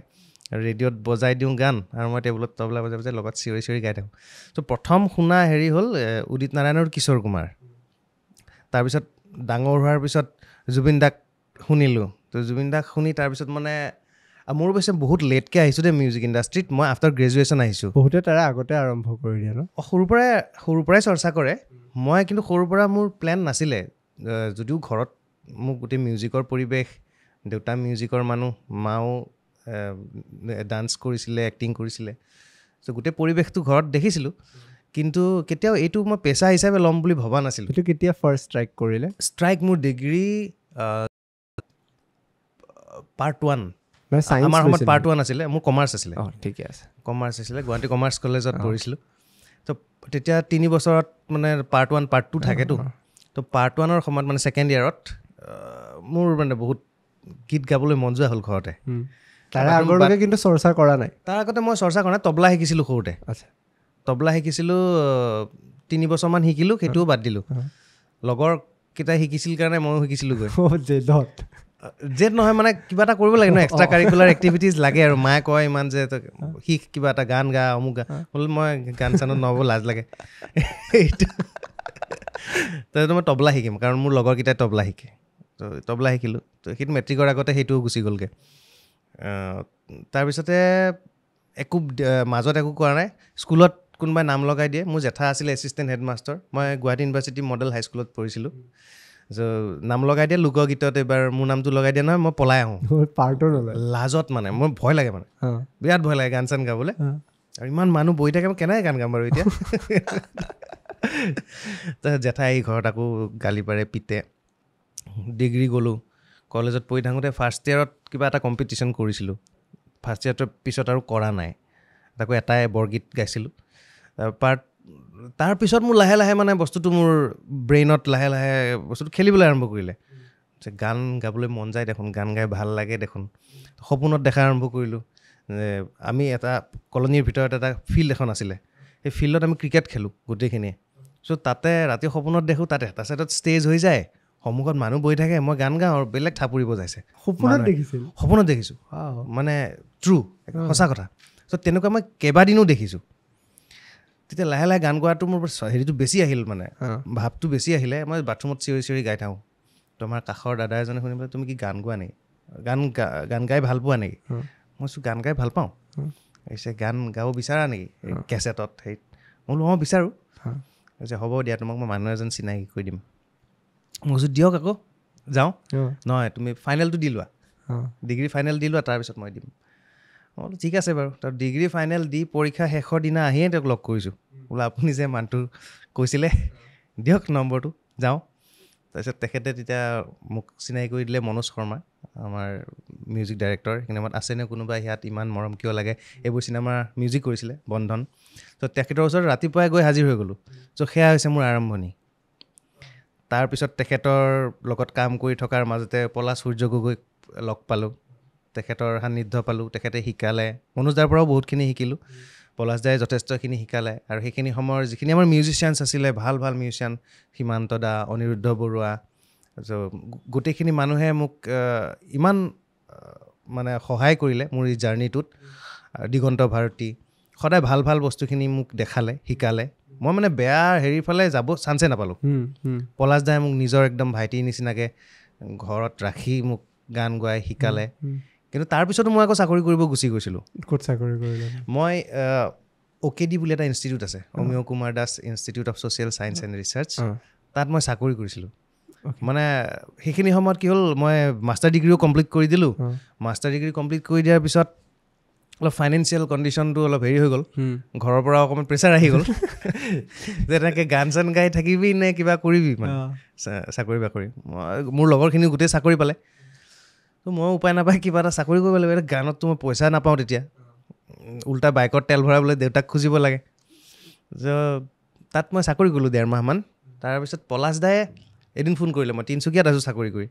আৰু ৰেডিঅ'ত বজাই দিওঁ গান আৰু মই টেবুলত তবলা বজাই বজাই লগত চিঞৰি চিঞৰি গাই থাকোঁ ত' প্ৰথম শুনা হেৰি হ'ল উদিত নাৰায়ণ আৰু কিশোৰ কুমাৰ তাৰপিছত ডাঙৰ হোৱাৰ পিছত জুবিন দাক শুনিলোঁ ত' জুবিন দাক শুনি তাৰপিছত মানে মোৰ অৱশ্যে বহুত লেটকৈ আহিছোঁ দেই মিউজিক ইণ্ডাষ্ট্ৰীত মই আফটাৰ গ্ৰেজুৱেশ্যন আহিছোঁ বহুতে তাৰে আগতে আৰম্ভ কৰি দিয়ে ন সৰুৰ পৰাই সৰুৰ পৰাই চৰ্চা কৰে মই কিন্তু সৰুৰ পৰা মোৰ প্লেন নাছিলে যদিও ঘৰত মোক গোটেই মিউজিকৰ পৰিৱেশ দেউতা মিউজিকৰ মানুহ মাও ডান্স কৰিছিলে এক্টিং কৰিছিলে চ' গোটেই পৰিৱেশটো ঘৰত দেখিছিলোঁ কিন্তু কেতিয়াও এইটো মই পেচা হিচাপে ল'ম বুলি ভবা নাছিলোঁ এইটো কেতিয়া ফাৰ্ষ্ট ষ্ট্ৰাইক কৰিলে ষ্ট্ৰাইক মোৰ ডিগ্ৰী পাৰ্ট ওৱান আমাৰ সময়ত পাৰ্ট ওৱান আছিলে মোৰ কমাৰ্চ আছিলে ঠিকে আছে কমাৰ্চ আছিলে গুৱাহাটী কমাৰ্চ কলেজত কৰিছিলোঁ তো তেতিয়া তিনি বছৰত মানে পাৰ্ট ওৱান পাৰ্ট টু থাকেতো তো পাৰ্ট ওৱানৰ সময়ত মানে ছেকেণ্ড ইয়াৰত মোৰ মানে বহুত গীত গাবলৈ মন যোৱা হ'ল ঘৰতে তাৰ আগলৈকে কিন্তু চৰ্চা কৰা নাই তাৰ আগতে মই চৰ্চা কৰা নাই তবলা শিকিছিলোঁ সৰুতে আচ্ছা তবলা শিকিছিলোঁ তিনি বছৰমান শিকিলোঁ সেইটোও বাদ দিলোঁ লগৰ কেইটাই শিকিছিল কাৰণে ময়ো শিকিছিলোঁ গৈ জেদত জেদ নহয় মানে কিবা এটা কৰিব লাগে ন এক্সট্ৰা কাৰিকুলাৰ এক্টিভিটিজ লাগে আৰু মায়ে কয় ইমান যে শিখ কিবা এটা গান গা অমুক গা বোলো মই গান চানত নহ'ব লাজ লাগে তাৰপিছত মই তবলা শিকিম কাৰণ মোৰ লগৰকেইটাই তবলা শিকে তো তবলা শিকিলোঁ তো সেইটো মেট্ৰিকৰ আগতে সেইটোও গুচি গ'লগৈ তাৰপিছতে একো মাজত একো কৰা নাই স্কুলত কোনোবাই নাম লগাই দিয়ে মোৰ জেঠা আছিলে এচিষ্টেণ্ট হেডমাষ্টৰ মই গুৱাহাটী ইউনিভাৰ্চিটি মডেল হাইস্কুলত পঢ়িছিলোঁ নাম লগাই দিয়ে লোকগীতত এইবাৰ মোৰ নামটো লগাই দিয়ে নহয় মই পলাই আহোঁ লাজত মানে মোৰ ভয় লাগে মানে বিৰাট ভয় লাগে গান চান গাবলৈ আৰু ইমান মানুহ বহি থাকে মই কেনেকৈ গান গাম বাৰু এতিয়া তাৰপিছত জেঠাই আহি ঘৰত আকৌ গালি পাৰে পিতে ডিগ্ৰী গ'লোঁ কলেজত পঢ়ি থাকোঁতে ফাৰ্ষ্ট ইয়েৰত কিবা এটা কম্পিটিশ্যন কৰিছিলোঁ ফাৰ্ষ্ট ইয়াৰটোৰ পিছত আৰু কৰা নাই তাকো এটাই বৰগীত গাইছিলোঁ তাৰপৰা তাৰপিছত মোৰ লাহে লাহে মানে বস্তুটো মোৰ ব্ৰেইনত লাহে লাহে বস্তুটো খেলিবলৈ আৰম্ভ কৰিলে যে গান গাবলৈ মন যায় দেখোন গান গাই ভাল লাগে দেখোন সপোনত দেখা আৰম্ভ কৰিলোঁ যে আমি এটা কলনীৰ ভিতৰত এটা ফিল্ড এখন আছিলে সেই ফিল্ডত আমি ক্ৰিকেট খেলোঁ গোটেইখিনিয়ে চ' তাতে ৰাতি সপোনত দেখোঁ তাতে এটা ছাইডত ষ্টেজ হৈ যায় সন্মুখত মানুহ বহি থাকে মই গান গাওঁ আৰু বেলেগ থাপুৰি বজাইছে সপোনত দেখিছোঁ সপোনত দেখিছোঁ মানে ট্ৰু সঁচা কথা চ' তেনেকুৱা মই কেইবাদিনো দেখিছোঁ তেতিয়া লাহে লাহে গান গোৱাটো মোৰ হেৰিটো বেছি আহিল মানে ভাৱটো বেছি আহিলে মই বাথৰুমত চিঞৰি চিঞৰি গাই থাকোঁ তোমাৰ কাষৰ দাদা এজনে শুনি পেলাই তুমি কি গান গোৱা নেকি গান গা গান গাই ভাল পোৱা নেকি মই চোন গান গাই ভাল পাওঁ কৈছে গান গাব বিচাৰা নেকি কেছেটত হেৰিত মই বোলো অঁ বিচাৰোঁ হ'ব দিয়া তোমাক মই মানুহ এজন চিনাকি কৰি দিম মজুত দিয়ক আকৌ যাওঁ নহয় তুমি ফাইনেলটো দি লোৱা ডিগ্ৰী ফাইনেল দি লোৱা তাৰপিছত মই দিম মই বোলো ঠিক আছে বাৰু তাৰ ডিগ্ৰী ফাইনেল দি পৰীক্ষা শেষৰ দিনা আহিয়ে তেওঁক লগ কৰিছোঁ বোলো আপুনি যে মানুহটো কৈছিলে দিয়ক নম্বৰটো যাওঁ তাৰপিছত তেখেতে তেতিয়া মোক চিনাকি কৰি দিলে মনোজ শৰ্মা আমাৰ মিউজিক ডাইৰেক্টৰ চিনেমাত আছেনে কোনোবা ইয়াত ইমান মৰম কিয় লাগে এইবোৰ চিনেমা মিউজিক কৰিছিলে বন্ধন ত' তেখেতৰ ওচৰত ৰাতিপুৱাই গৈ হাজিৰ হৈ গ'লোঁ চ' সেয়া হৈছে মোৰ আৰম্ভণি তাৰপিছত তেখেতৰ লগত কাম কৰি থকাৰ মাজতে পলা সূৰ্য গগৈক লগ পালোঁ তেখেতৰ সান্নিধ্য পালোঁ তেখেতে শিকালে মনোজদাৰ পৰাও বহুতখিনি শিকিলোঁ পলাশ দাই যথেষ্টখিনি শিকালে আৰু সেইখিনি সময়ৰ যিখিনি আমাৰ মিউজিচিয়ানছ আছিলে ভাল ভাল মিউজিচিয়ান সীমান্ত দা অনিৰুদ্ধ বৰুৱা চ' গোটেইখিনি মানুহে মোক ইমান মানে সহায় কৰিলে মোৰ এই জাৰ্ণিটোত দিগন্ত ভাৰতী সদায় ভাল ভাল বস্তুখিনি মোক দেখালে শিকালে মই মানে বেয়া হেৰি ফালে যাব চান্সেই নাপালোঁ পলাশ দাই মোক নিজৰ একদম ভাইটিৰ নিচিনাকৈ ঘৰত ৰাখি মোক গান গোৱাই শিকালে কিন্তু তাৰপিছতো মই আকৌ চাকৰি কৰিব গুচি গৈছিলোঁ ক'ত চাকৰি কৰিলে মই অ'কে ডি বুলি এটা ইনষ্টিটিউট আছে Amiya Kumar Das institute of social science and research তাত মই চাকৰি কৰিছিলোঁ মানে সেইখিনি সময়ত কি হ'ল মই মাষ্টাৰ ডিগ্ৰীও কমপ্লিট কৰি দিলোঁ মাষ্টাৰ ডিগ্ৰী কমপ্লিট কৰি দিয়াৰ পিছত অলপ ফাইনেন্সিয়েল কণ্ডিশ্যনটো অলপ হেৰি হৈ গ'ল ঘৰৰ পৰা অকণমান প্ৰেছাৰ আহি গ'ল যে তেনেকৈ গান চান গাই থাকিবি নে কিবা কৰিবি চাকৰি বাকৰি মোৰ লগৰখিনিও গোটেই চাকৰি পালে তো মই উপায় নাপায় কিবা এটা চাকৰি কৰিব লাগিব এতিয়া গানততো মই পইচা নাপাওঁ তেতিয়া ওল্টা বাইকত তেল ভৰাবলৈ দেউতাক খুজিব লাগে তাত মই চাকৰি গ'লোঁ মাহমান তাৰপিছত পলাশ দাই এদিন ফোন কৰিলে মই তিনিচুকীয়াত আছোঁ চাকৰি কৰি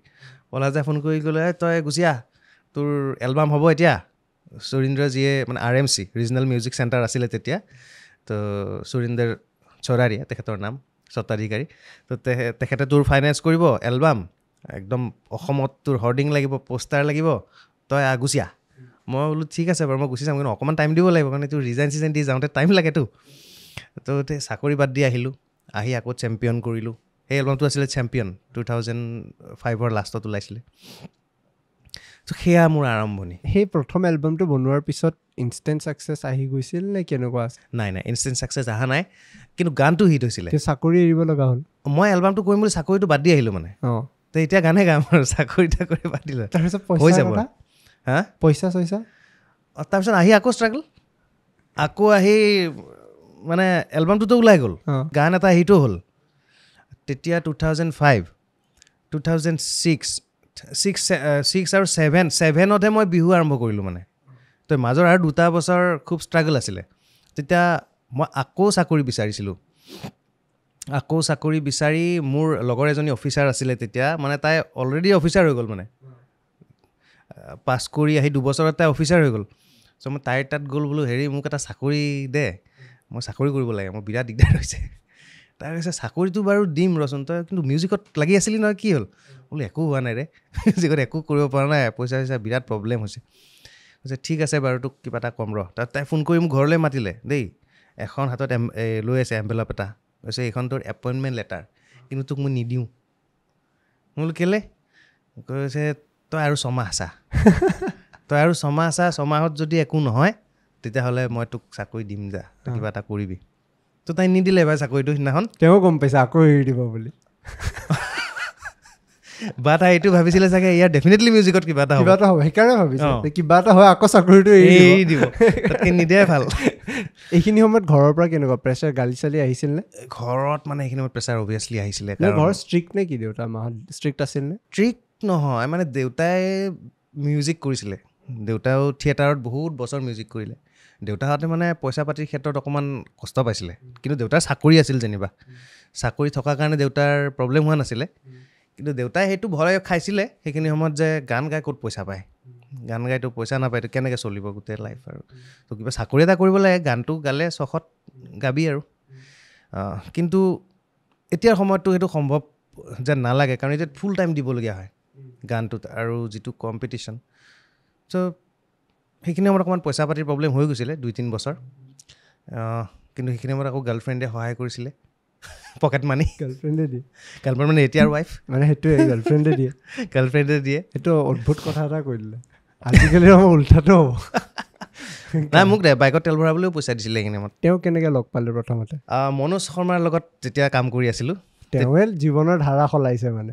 পলাশ দায়ে ফোন কৰি ক'লে তই গুচি আহ তোৰ এলবাম হ'ব এতিয়া যিয়ে মানে R M C regional music centre আছিলে তেতিয়া তো সুৰেন্দ্ৰ চৰাৰীয়া তেখেতৰ নাম স্বত্বাধিকাৰী তো তেখেতে তোৰ ফাইনেন্স কৰিব এলবাম একদম অসমত তোৰ হৰ্ডিং লাগিব পোষ্টাৰ লাগিব তই আগুচিয়া মই বোলো ঠিক আছে বাৰু মই গুচি যাম কিন্তু অকণমান টাইম দিব লাগিব কাৰণ তোৰ ৰিজাইন চিজাইন দি যাওঁতে টাইম লাগেতো তো তে চাকৰি বাদ দি আহিলোঁ আহি আকৌ চেম্পিয়ন কৰিলোঁ সেই এলবামটো আছিলে চেম্পিয়ন টু থাউজেণ্ড ফাইভৰ লাষ্টত ওলাইছিলে চ' সেয়া মোৰ আৰম্ভণি সেই প্ৰথম এলবামটো বনোৱাৰ পিছত ইনষ্টেণ্ট ছাকচেছ আহি গৈছিল নে কেনেকুৱা আছে নাই নাই ইনষ্টেণ্ট ছাকচেছ অহা নাই কিন্তু গানটো হিট হৈছিলে চাকৰি এৰিব লগা হ'ল মই এলবামটো কৰিম বুলি চাকৰিটো বাদ দি আহিলোঁ মানে অঁ এতিয়া গানে গাম আৰু চাকৰি তাকৰি বাদ দিলে তাৰপিছত হৈ যাব হা পইচা চইচা তাৰপিছত আহি আকৌ ষ্ট্ৰাগল আকৌ আহি মানে এলবামটোতো ওলাই গ'ল গান এটা হিটো হ'ল তেতিয়া two thousand five two thousand six six six uh, আৰু ছেভেন ছেভেনতহে মই বিহু আৰম্ভ কৰিলোঁ মানে তো মাজৰ আৰু দুটা বছৰ খুব ষ্ট্ৰাগল আছিলে তেতিয়া মই আকৌ চাকৰি বিচাৰিছিলোঁ আকৌ চাকৰি বিচাৰি মোৰ লগৰ এজনী অফিচাৰ আছিলে তেতিয়া মানে তাই অলৰেডি অফিচাৰ হৈ গ'ল মানে পাছ কৰি আহি দুবছৰত তাই অফিচাৰ হৈ গ'ল চ' মই তাইৰ তাত গ'ল বোলো হেৰি মোক এটা চাকৰি দে মই চাকৰি কৰিব লাগে মোৰ বিৰাট দিগদাৰ হৈছে তাৰ কৈছে চাকৰিটো বাৰু দিম ৰচোন তই কিন্তু মিউজিকত লাগি আছিলি নহয় কি হ'ল বোলো একো হোৱা নাই ৰে মিউজিকত একো কৰিব পৰা নাই পইচা চইচা বিৰাট প্ৰব্লেম হৈছে কৈছে ঠিক আছে বাৰু তোক কিবা এটা কম ৰহ তাৰ তাই ফোন কৰি মোক ঘৰলৈ মাতিলে দেই এখন হাতত এম লৈ আছে এম্বেলপ এটা কৈছে এইখন তোৰ এপইণ্টমেণ্ট লেটাৰ কিন্তু তোক মই নিদিওঁ বোলো কেলে কৈছে তই আৰু ছমাহ আছা তই আৰু ছমাহ চা ছমাহত যদি একো নহয় তেতিয়াহ'লে মই তোক চাকৰি দিম যা তই কিবা এটা কৰিবি তো তাই নিদিলে বাৰু চাকৰিটো সিদিনাখন তেওঁ গম পাইছে আকৌ এৰি দিব বুলি বা তাই এইটো ভাবিছিলে চাগে ইয়াৰ ডেফিনেটলি মিউজিকত কিবা এটা কিবা এটা হ'ব সেইকাৰণে ভাবিছে কিবা এটা হয় আকৌ চাকৰিটো এৰি দিব নিদিয়াই ভাল এইখিনি সময়ত ঘৰৰ পৰা কেনেকুৱা প্ৰেছাৰ গালি চালি আহিছিল নে ঘৰত মানে সেইখিনি সময়ত প্ৰেছাৰ অভিয়াছলি আহিছিলে ঘৰ ষ্ট্ৰিক্ট নে কি দেউতা মাহত ষ্ট্ৰিক্ট আছিল নে ষ্ট্ৰিক্ট নহয় মানে দেউতাই মিউজিক কৰিছিলে দেউতাও থিয়েটাৰত বহুত বছৰ মিউজিক কৰিলে দেউতাহঁতে মানে পইচা পাতিৰ ক্ষেত্ৰত অকণমান কষ্ট পাইছিলে কিন্তু দেউতাৰ চাকৰি আছিল যেনিবা চাকৰি থকাৰ কাৰণে দেউতাৰ প্ৰব্লেম হোৱা নাছিলে কিন্তু দেউতাই সেইটো ভয় খাইছিলে সেইখিনি সময়ত যে গান গাই ক'ত পইচা পায় গান গাইতো পইচা নাপায় এইটো কেনেকৈ চলিব গোটেই লাইফ আৰু তো কিবা চাকৰি এটা কৰিব লাগে গানটো গালে চখত গাবি আৰু কিন্তু এতিয়াৰ সময়তটো সেইটো সম্ভৱ যে নালাগে কাৰণ এতিয়া ফুল টাইম দিবলগীয়া হয় গানটোত আৰু যিটো কম্পিটিশ্যন চ' সেইখিনি সময়ত অকণমান পইচা পাতিৰ প্ৰব্লেম হৈ গৈছিলে দুই তিনি বছৰ কিন্তু সেইখিনি সময়ত আকৌ গাৰ্লফ্ৰেণ্ডে সহায় কৰিছিলে পকেট মানি গাৰ্লফ্ৰেণ্ডে দিয়ে গাৰ্লফ্ৰেণ্ড মানে এতিয়াৰ ৱাইফ মানে সেইটোৱে গাৰ্লফ্ৰেণ্ডে দিয়ে গাৰ্লফ্ৰেণ্ডে দিয়ে সেইটো অদ্ভুত কথা এটা কৰিলে আজিকালি আমাৰ উল্টাটো হ'ব নাই মোক বাইকত তেল ভৰাবলৈও পইচা দিছিলে সেইখিনি সময়ত তেওঁ কেনেকৈ লগ পালে প্ৰথমতে মনোজ শৰ্মাৰ লগত যেতিয়া কাম কৰি আছিলোঁ তেওঁ জীৱনৰ ধাৰা সলাইছে মানে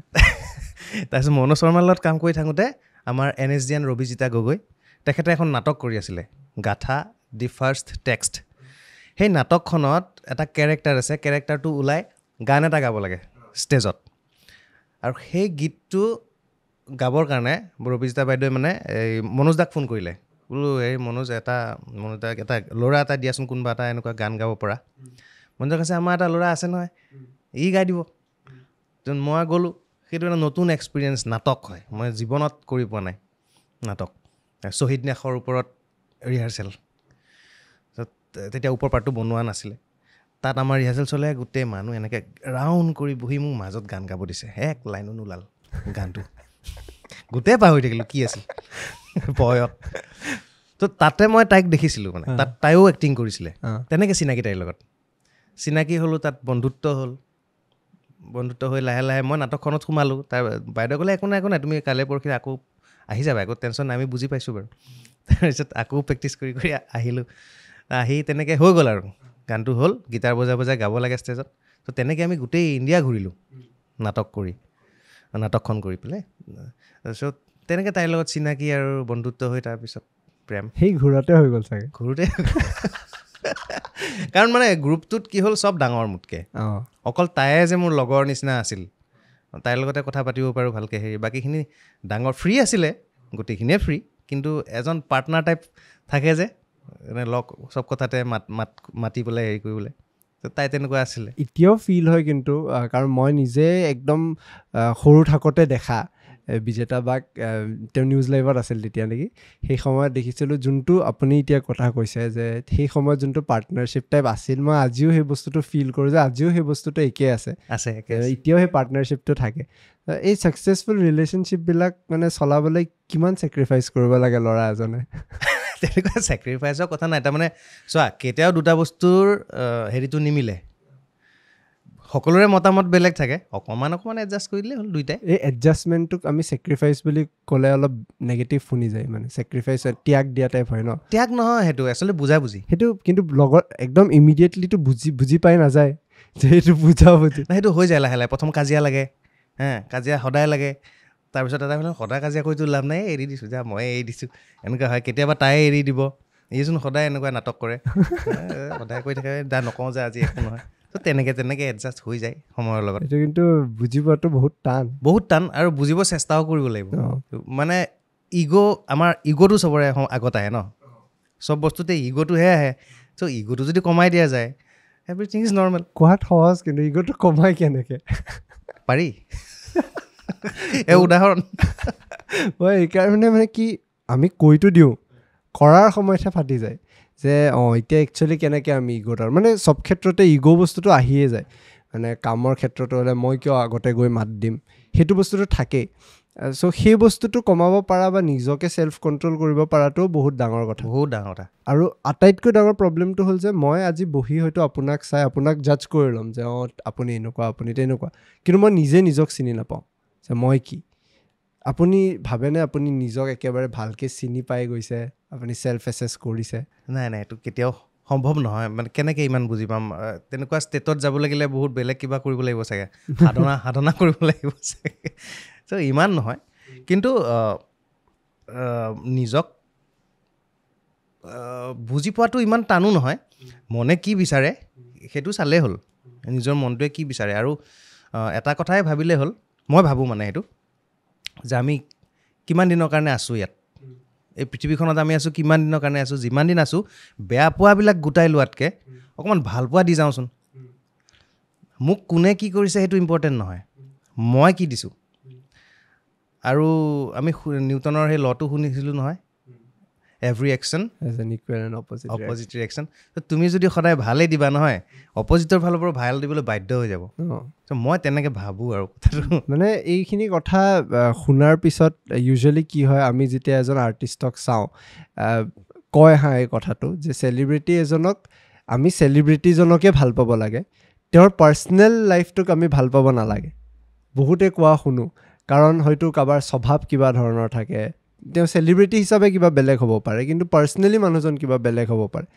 তাৰপিছত মনোজ শৰ্মাৰ লগত কাম কৰি থাকোঁতে আমাৰ N S D N Rabijita Gogoi তেখেতে এখন নাটক কৰি আছিলে গাথা দি ফাৰ্ষ্ট টেক্সট সেই নাটকখনত এটা কেৰেক্টাৰ আছে কেৰেক্টাৰটো ওলাই গান এটা গাব লাগে ষ্টেজত আৰু সেই গীতটো গাবৰ কাৰণে ৰবিজিতা বাইদেৱে মানে এই মনোজ দাক ফোন কৰিলে বোলো এই মনোজ এটা মনোজ দাক এটা ল'ৰা এটা দিয়াচোন কোনোবা এটা এনেকুৱা গান গাব পৰা মনোজে কৈছে আমাৰ এটা ল'ৰা আছে নহয় ই গাই দিব মই গ'লোঁ সেইটো এটা নতুন এক্সপিৰিয়েঞ্চ নাটক হয় মই জীৱনত কৰি পোৱা নাই নাটক শ্বহীদ ন্যাসৰ ওপৰত ৰিহাৰ্চেল তেতিয়া ওপৰ পাৰ্টটো বনোৱা নাছিলে তাত আমাৰ ৰিহাৰ্চেল চলে গোটেই মানুহ এনেকৈ ৰাউণ্ড কৰি বহি মোক মাজত গান গাব দিছে এক লাইনো নোলাল গানটো গোটেই পাহৰি থাকিলোঁ কি আছিল বয়স ত' তাতে মই তাইক দেখিছিলোঁ মানে তাত তাইও এক্টিং কৰিছিলে তেনেকৈ চিনাকি তাইৰ লগত চিনাকি হ'লোঁ তাত বন্ধুত্ব হ'ল বন্ধুত্ব হৈ লাহে লাহে মই নাটকখনত সোমালোঁ তাৰ বাইদেউ ক'লে একো নাই একো নাই তুমি কাইলৈ পৰহি আকৌ আহি যাবা একো টেনশ্যন নাই আমি বুজি পাইছোঁ বাৰু তাৰপিছত আকৌ প্ৰেক্টিছ কৰি কৰি আহিলোঁ আহি তেনেকৈ হৈ গ'ল আৰু গানটো হ'ল গীটাৰ বজাই বজাই গাব লাগে ষ্টেজত তো তেনেকৈ আমি গোটেই ইণ্ডিয়া ঘূৰিলোঁ নাটক কৰি নাটকখন কৰি পেলাই তাৰপিছত তেনেকৈ তাইৰ লগত চিনাকি আৰু বন্ধুত্ব হৈ তাৰপিছত প্ৰেম সেই ঘূৰাতে হৈ গ'ল চাগে ঘূৰোতে কাৰণ মানে গ্ৰুপটোত কি হ'ল চব ডাঙৰ মুঠকৈ অকল তাইয়ে যে মোৰ লগৰ নিচিনা আছিল তাইৰ লগতে কথা পাতিব পাৰোঁ ভালকৈ হেৰি বাকীখিনি ডাঙৰ ফ্ৰী আছিলে গোটেইখিনিয়ে ফ্ৰী কিন্তু এজন পাৰ্টনাৰ টাইপ থাকে যে এনে লগ চব কথাতে মাত মাত মাতি পেলাই হেৰি কৰিবলৈ তাই তেনেকুৱা আছিলে এতিয়াও ফিল হয় কিন্তু কাৰণ মই নিজে একদম সৰু থাকোঁতে দেখা বিজেতা বাঘ তেওঁ নিউজ লাইভত আছিল তেতিয়া নেকি সেই সময়ত দেখিছিলোঁ যোনটো আপুনি এতিয়া কথা কৈছে যে সেই সময়ত যোনটো পাৰ্টনাৰশ্বিপ টাইপ আছিল মই আজিও সেই বস্তুটো ফিল কৰোঁ যে আজিও সেই বস্তুটো একেই আছে আছে এতিয়াও সেই পাৰ্টনাৰশ্বিপটো থাকে এই ছাকচেছফুল ৰিলেশ্যনশ্বিপবিলাক মানে চলাবলৈ কিমান ছেক্ৰিফাইচ কৰিব লাগে ল'ৰা এজনে তেনেকুৱা ছেক্ৰিফাইচৰ কথা নাই তাৰমানে চোৱা কেতিয়াও দুটা বস্তুৰ হেৰিটো নিমিলে সকলোৰে মতামত বেলেগ থাকে অকণমান অকণমান এডজাষ্ট কৰি কৰিলে হ'ল দুইটাই এই এডজাষ্টমেণ্টটোক আমি চেক্ৰিফাইচ বুলি ক'লে অলপ নেগেটিভ শুনি যায় মানে চেক্ৰিফাইচ ত্যাগ দিয়া টাইপ হয় ন ত্যাগ নহয় সেইটো আচলতে বুজা বুজি সেইটো কিন্তু লগত একদম ইমিডিয়েটলিটো বুজি বুজি পাই নাযায় যে সেইটো বুজা বুজি সেইটো হৈ যায় লাহে লাহে প্ৰথম কাজিয়া লাগে হা কাজিয়া সদায় লাগে তাৰপিছত এটা মানে সদায় কাজিয়া কৰিতো লাভ নাই এৰি দিছোঁ যা মই এৰি দিছোঁ এনেকুৱা হয় কেতিয়াবা তাই এৰি দিব এইচোন সদায় এনেকুৱা নাটক কৰে সদায় কৈ থাকে দা নকওঁ যে আজি একো নহয় চ' তেনেকৈ তেনেকৈ এডজাষ্ট হৈ যায় সময়ৰ লগত এইটো কিন্তু বুজি পোৱাটো বহুত টান বহুত টান আৰু বুজিব চেষ্টাও কৰিব লাগিব মানে ইগ' আমাৰ ইগ'টো চবৰে আগত আহে ন চব বস্তুতে ইগ'টোহে আহে চ' ইগ'টো যদি কমাই দিয়া যায় এভ্ৰিথিং ইজ নৰ্মেল কোৱাত সহজ কিন্তু ইগ'টো কমাই কেনেকৈ পাৰি এই উদাহৰণ মই এইকাৰণে মানে কি আমি কৈতো দিওঁ কৰাৰ সময়তহে ফাটি যায় যে অঁ এতিয়া একচুৱেলি কেনেকৈ আমি ইগ'ত আৰু মানে চব ক্ষেত্ৰতে ইগ' বস্তুটো আহিয়ে যায় মানে কামৰ ক্ষেত্ৰতো হ'লে মই কিয় আগতে গৈ মাত দিম সেইটো বস্তুটো থাকেই চ' সেই বস্তুটো কমাব পাৰা বা নিজকে চেল্ফ কণ্ট্ৰল কৰিব পৰাটো বহুত ডাঙৰ কথা বহুত ডাঙৰ কথা আৰু আটাইতকৈ ডাঙৰ প্ৰব্লেমটো হ'ল যে মই আজি বহি হয়তো আপোনাক চাই আপোনাক জাজ কৰি ল'ম যে অঁ আপুনি এনেকুৱা আপুনি তেনেকুৱা কিন্তু মই নিজে নিজক চিনি নাপাওঁ যে মই কি আপুনি ভাবেনে আপুনি নিজক একেবাৰে ভালকৈ চিনি পাই গৈছে আপুনি ছেল্ফ এছেছ কৰিছে নাই নাই এইটো কেতিয়াও সম্ভৱ নহয় মানে কেনেকৈ ইমান বুজি পাম তেনেকুৱা ষ্টেটত যাব লাগিলে বহুত বেলেগ কিবা কৰিব লাগিব চাগে সাধনা সাধনা কৰিব লাগিব চাগে চ' ইমান নহয় কিন্তু নিজক বুজি পোৱাটো ইমান টানো নহয় মনে কি বিচাৰে সেইটো চালেই হ'ল নিজৰ মনটোৱে কি বিচাৰে আৰু এটা কথাই ভাবিলেই হ'ল মই ভাবোঁ মানে সেইটো যে আমি কিমান দিনৰ কাৰণে আছোঁ ইয়াত এই পৃথিৱীখনত আমি আছোঁ কিমান দিনৰ কাৰণে আছোঁ যিমান দিন আছোঁ বেয়া পোৱাবিলাক গোটাই লোৱাতকৈ অকণমান ভাল পোৱা দি যাওঁচোন মোক কোনে কি কৰিছে সেইটো ইম্পৰ্টেণ্ট নহয় মই কি দিছোঁ আৰু আমি নিউটনৰ সেই লটো শুনিছিলোঁ নহয় every action as an equal and opposite opposite reaction তুমি যদি সদায় ভালেই দিবা নহয় অপজিটৰ ফালৰ পৰা ভাল দিবলৈ বাধ্য হৈ যাব মই তেনেকৈ ভাবোঁ আৰু কথাটো মানে এইখিনি কথা শুনাৰ পিছত ইউজুৱেলি কি হয় আমি যেতিয়া এজন আৰ্টিষ্টক চাওঁ কয় হা এই কথাটো যে চেলিব্ৰিটি এজনক আমি চেলিব্ৰিটিজনকে ভাল পাব লাগে তেওঁৰ পাৰ্চনেল লাইফটোক আমি ভাল পাব নালাগে বহুতে কোৱা শুনো কাৰণ হয়তো কাৰোবাৰ স্বভাৱ কিবা ধৰণৰ থাকে তেওঁ চেলিব্ৰিটি হিচাপে কিবা বেলেগ হ'ব পাৰে কিন্তু পাৰ্চনেলি মানুহজন কিবা বেলেগ হ'ব পাৰে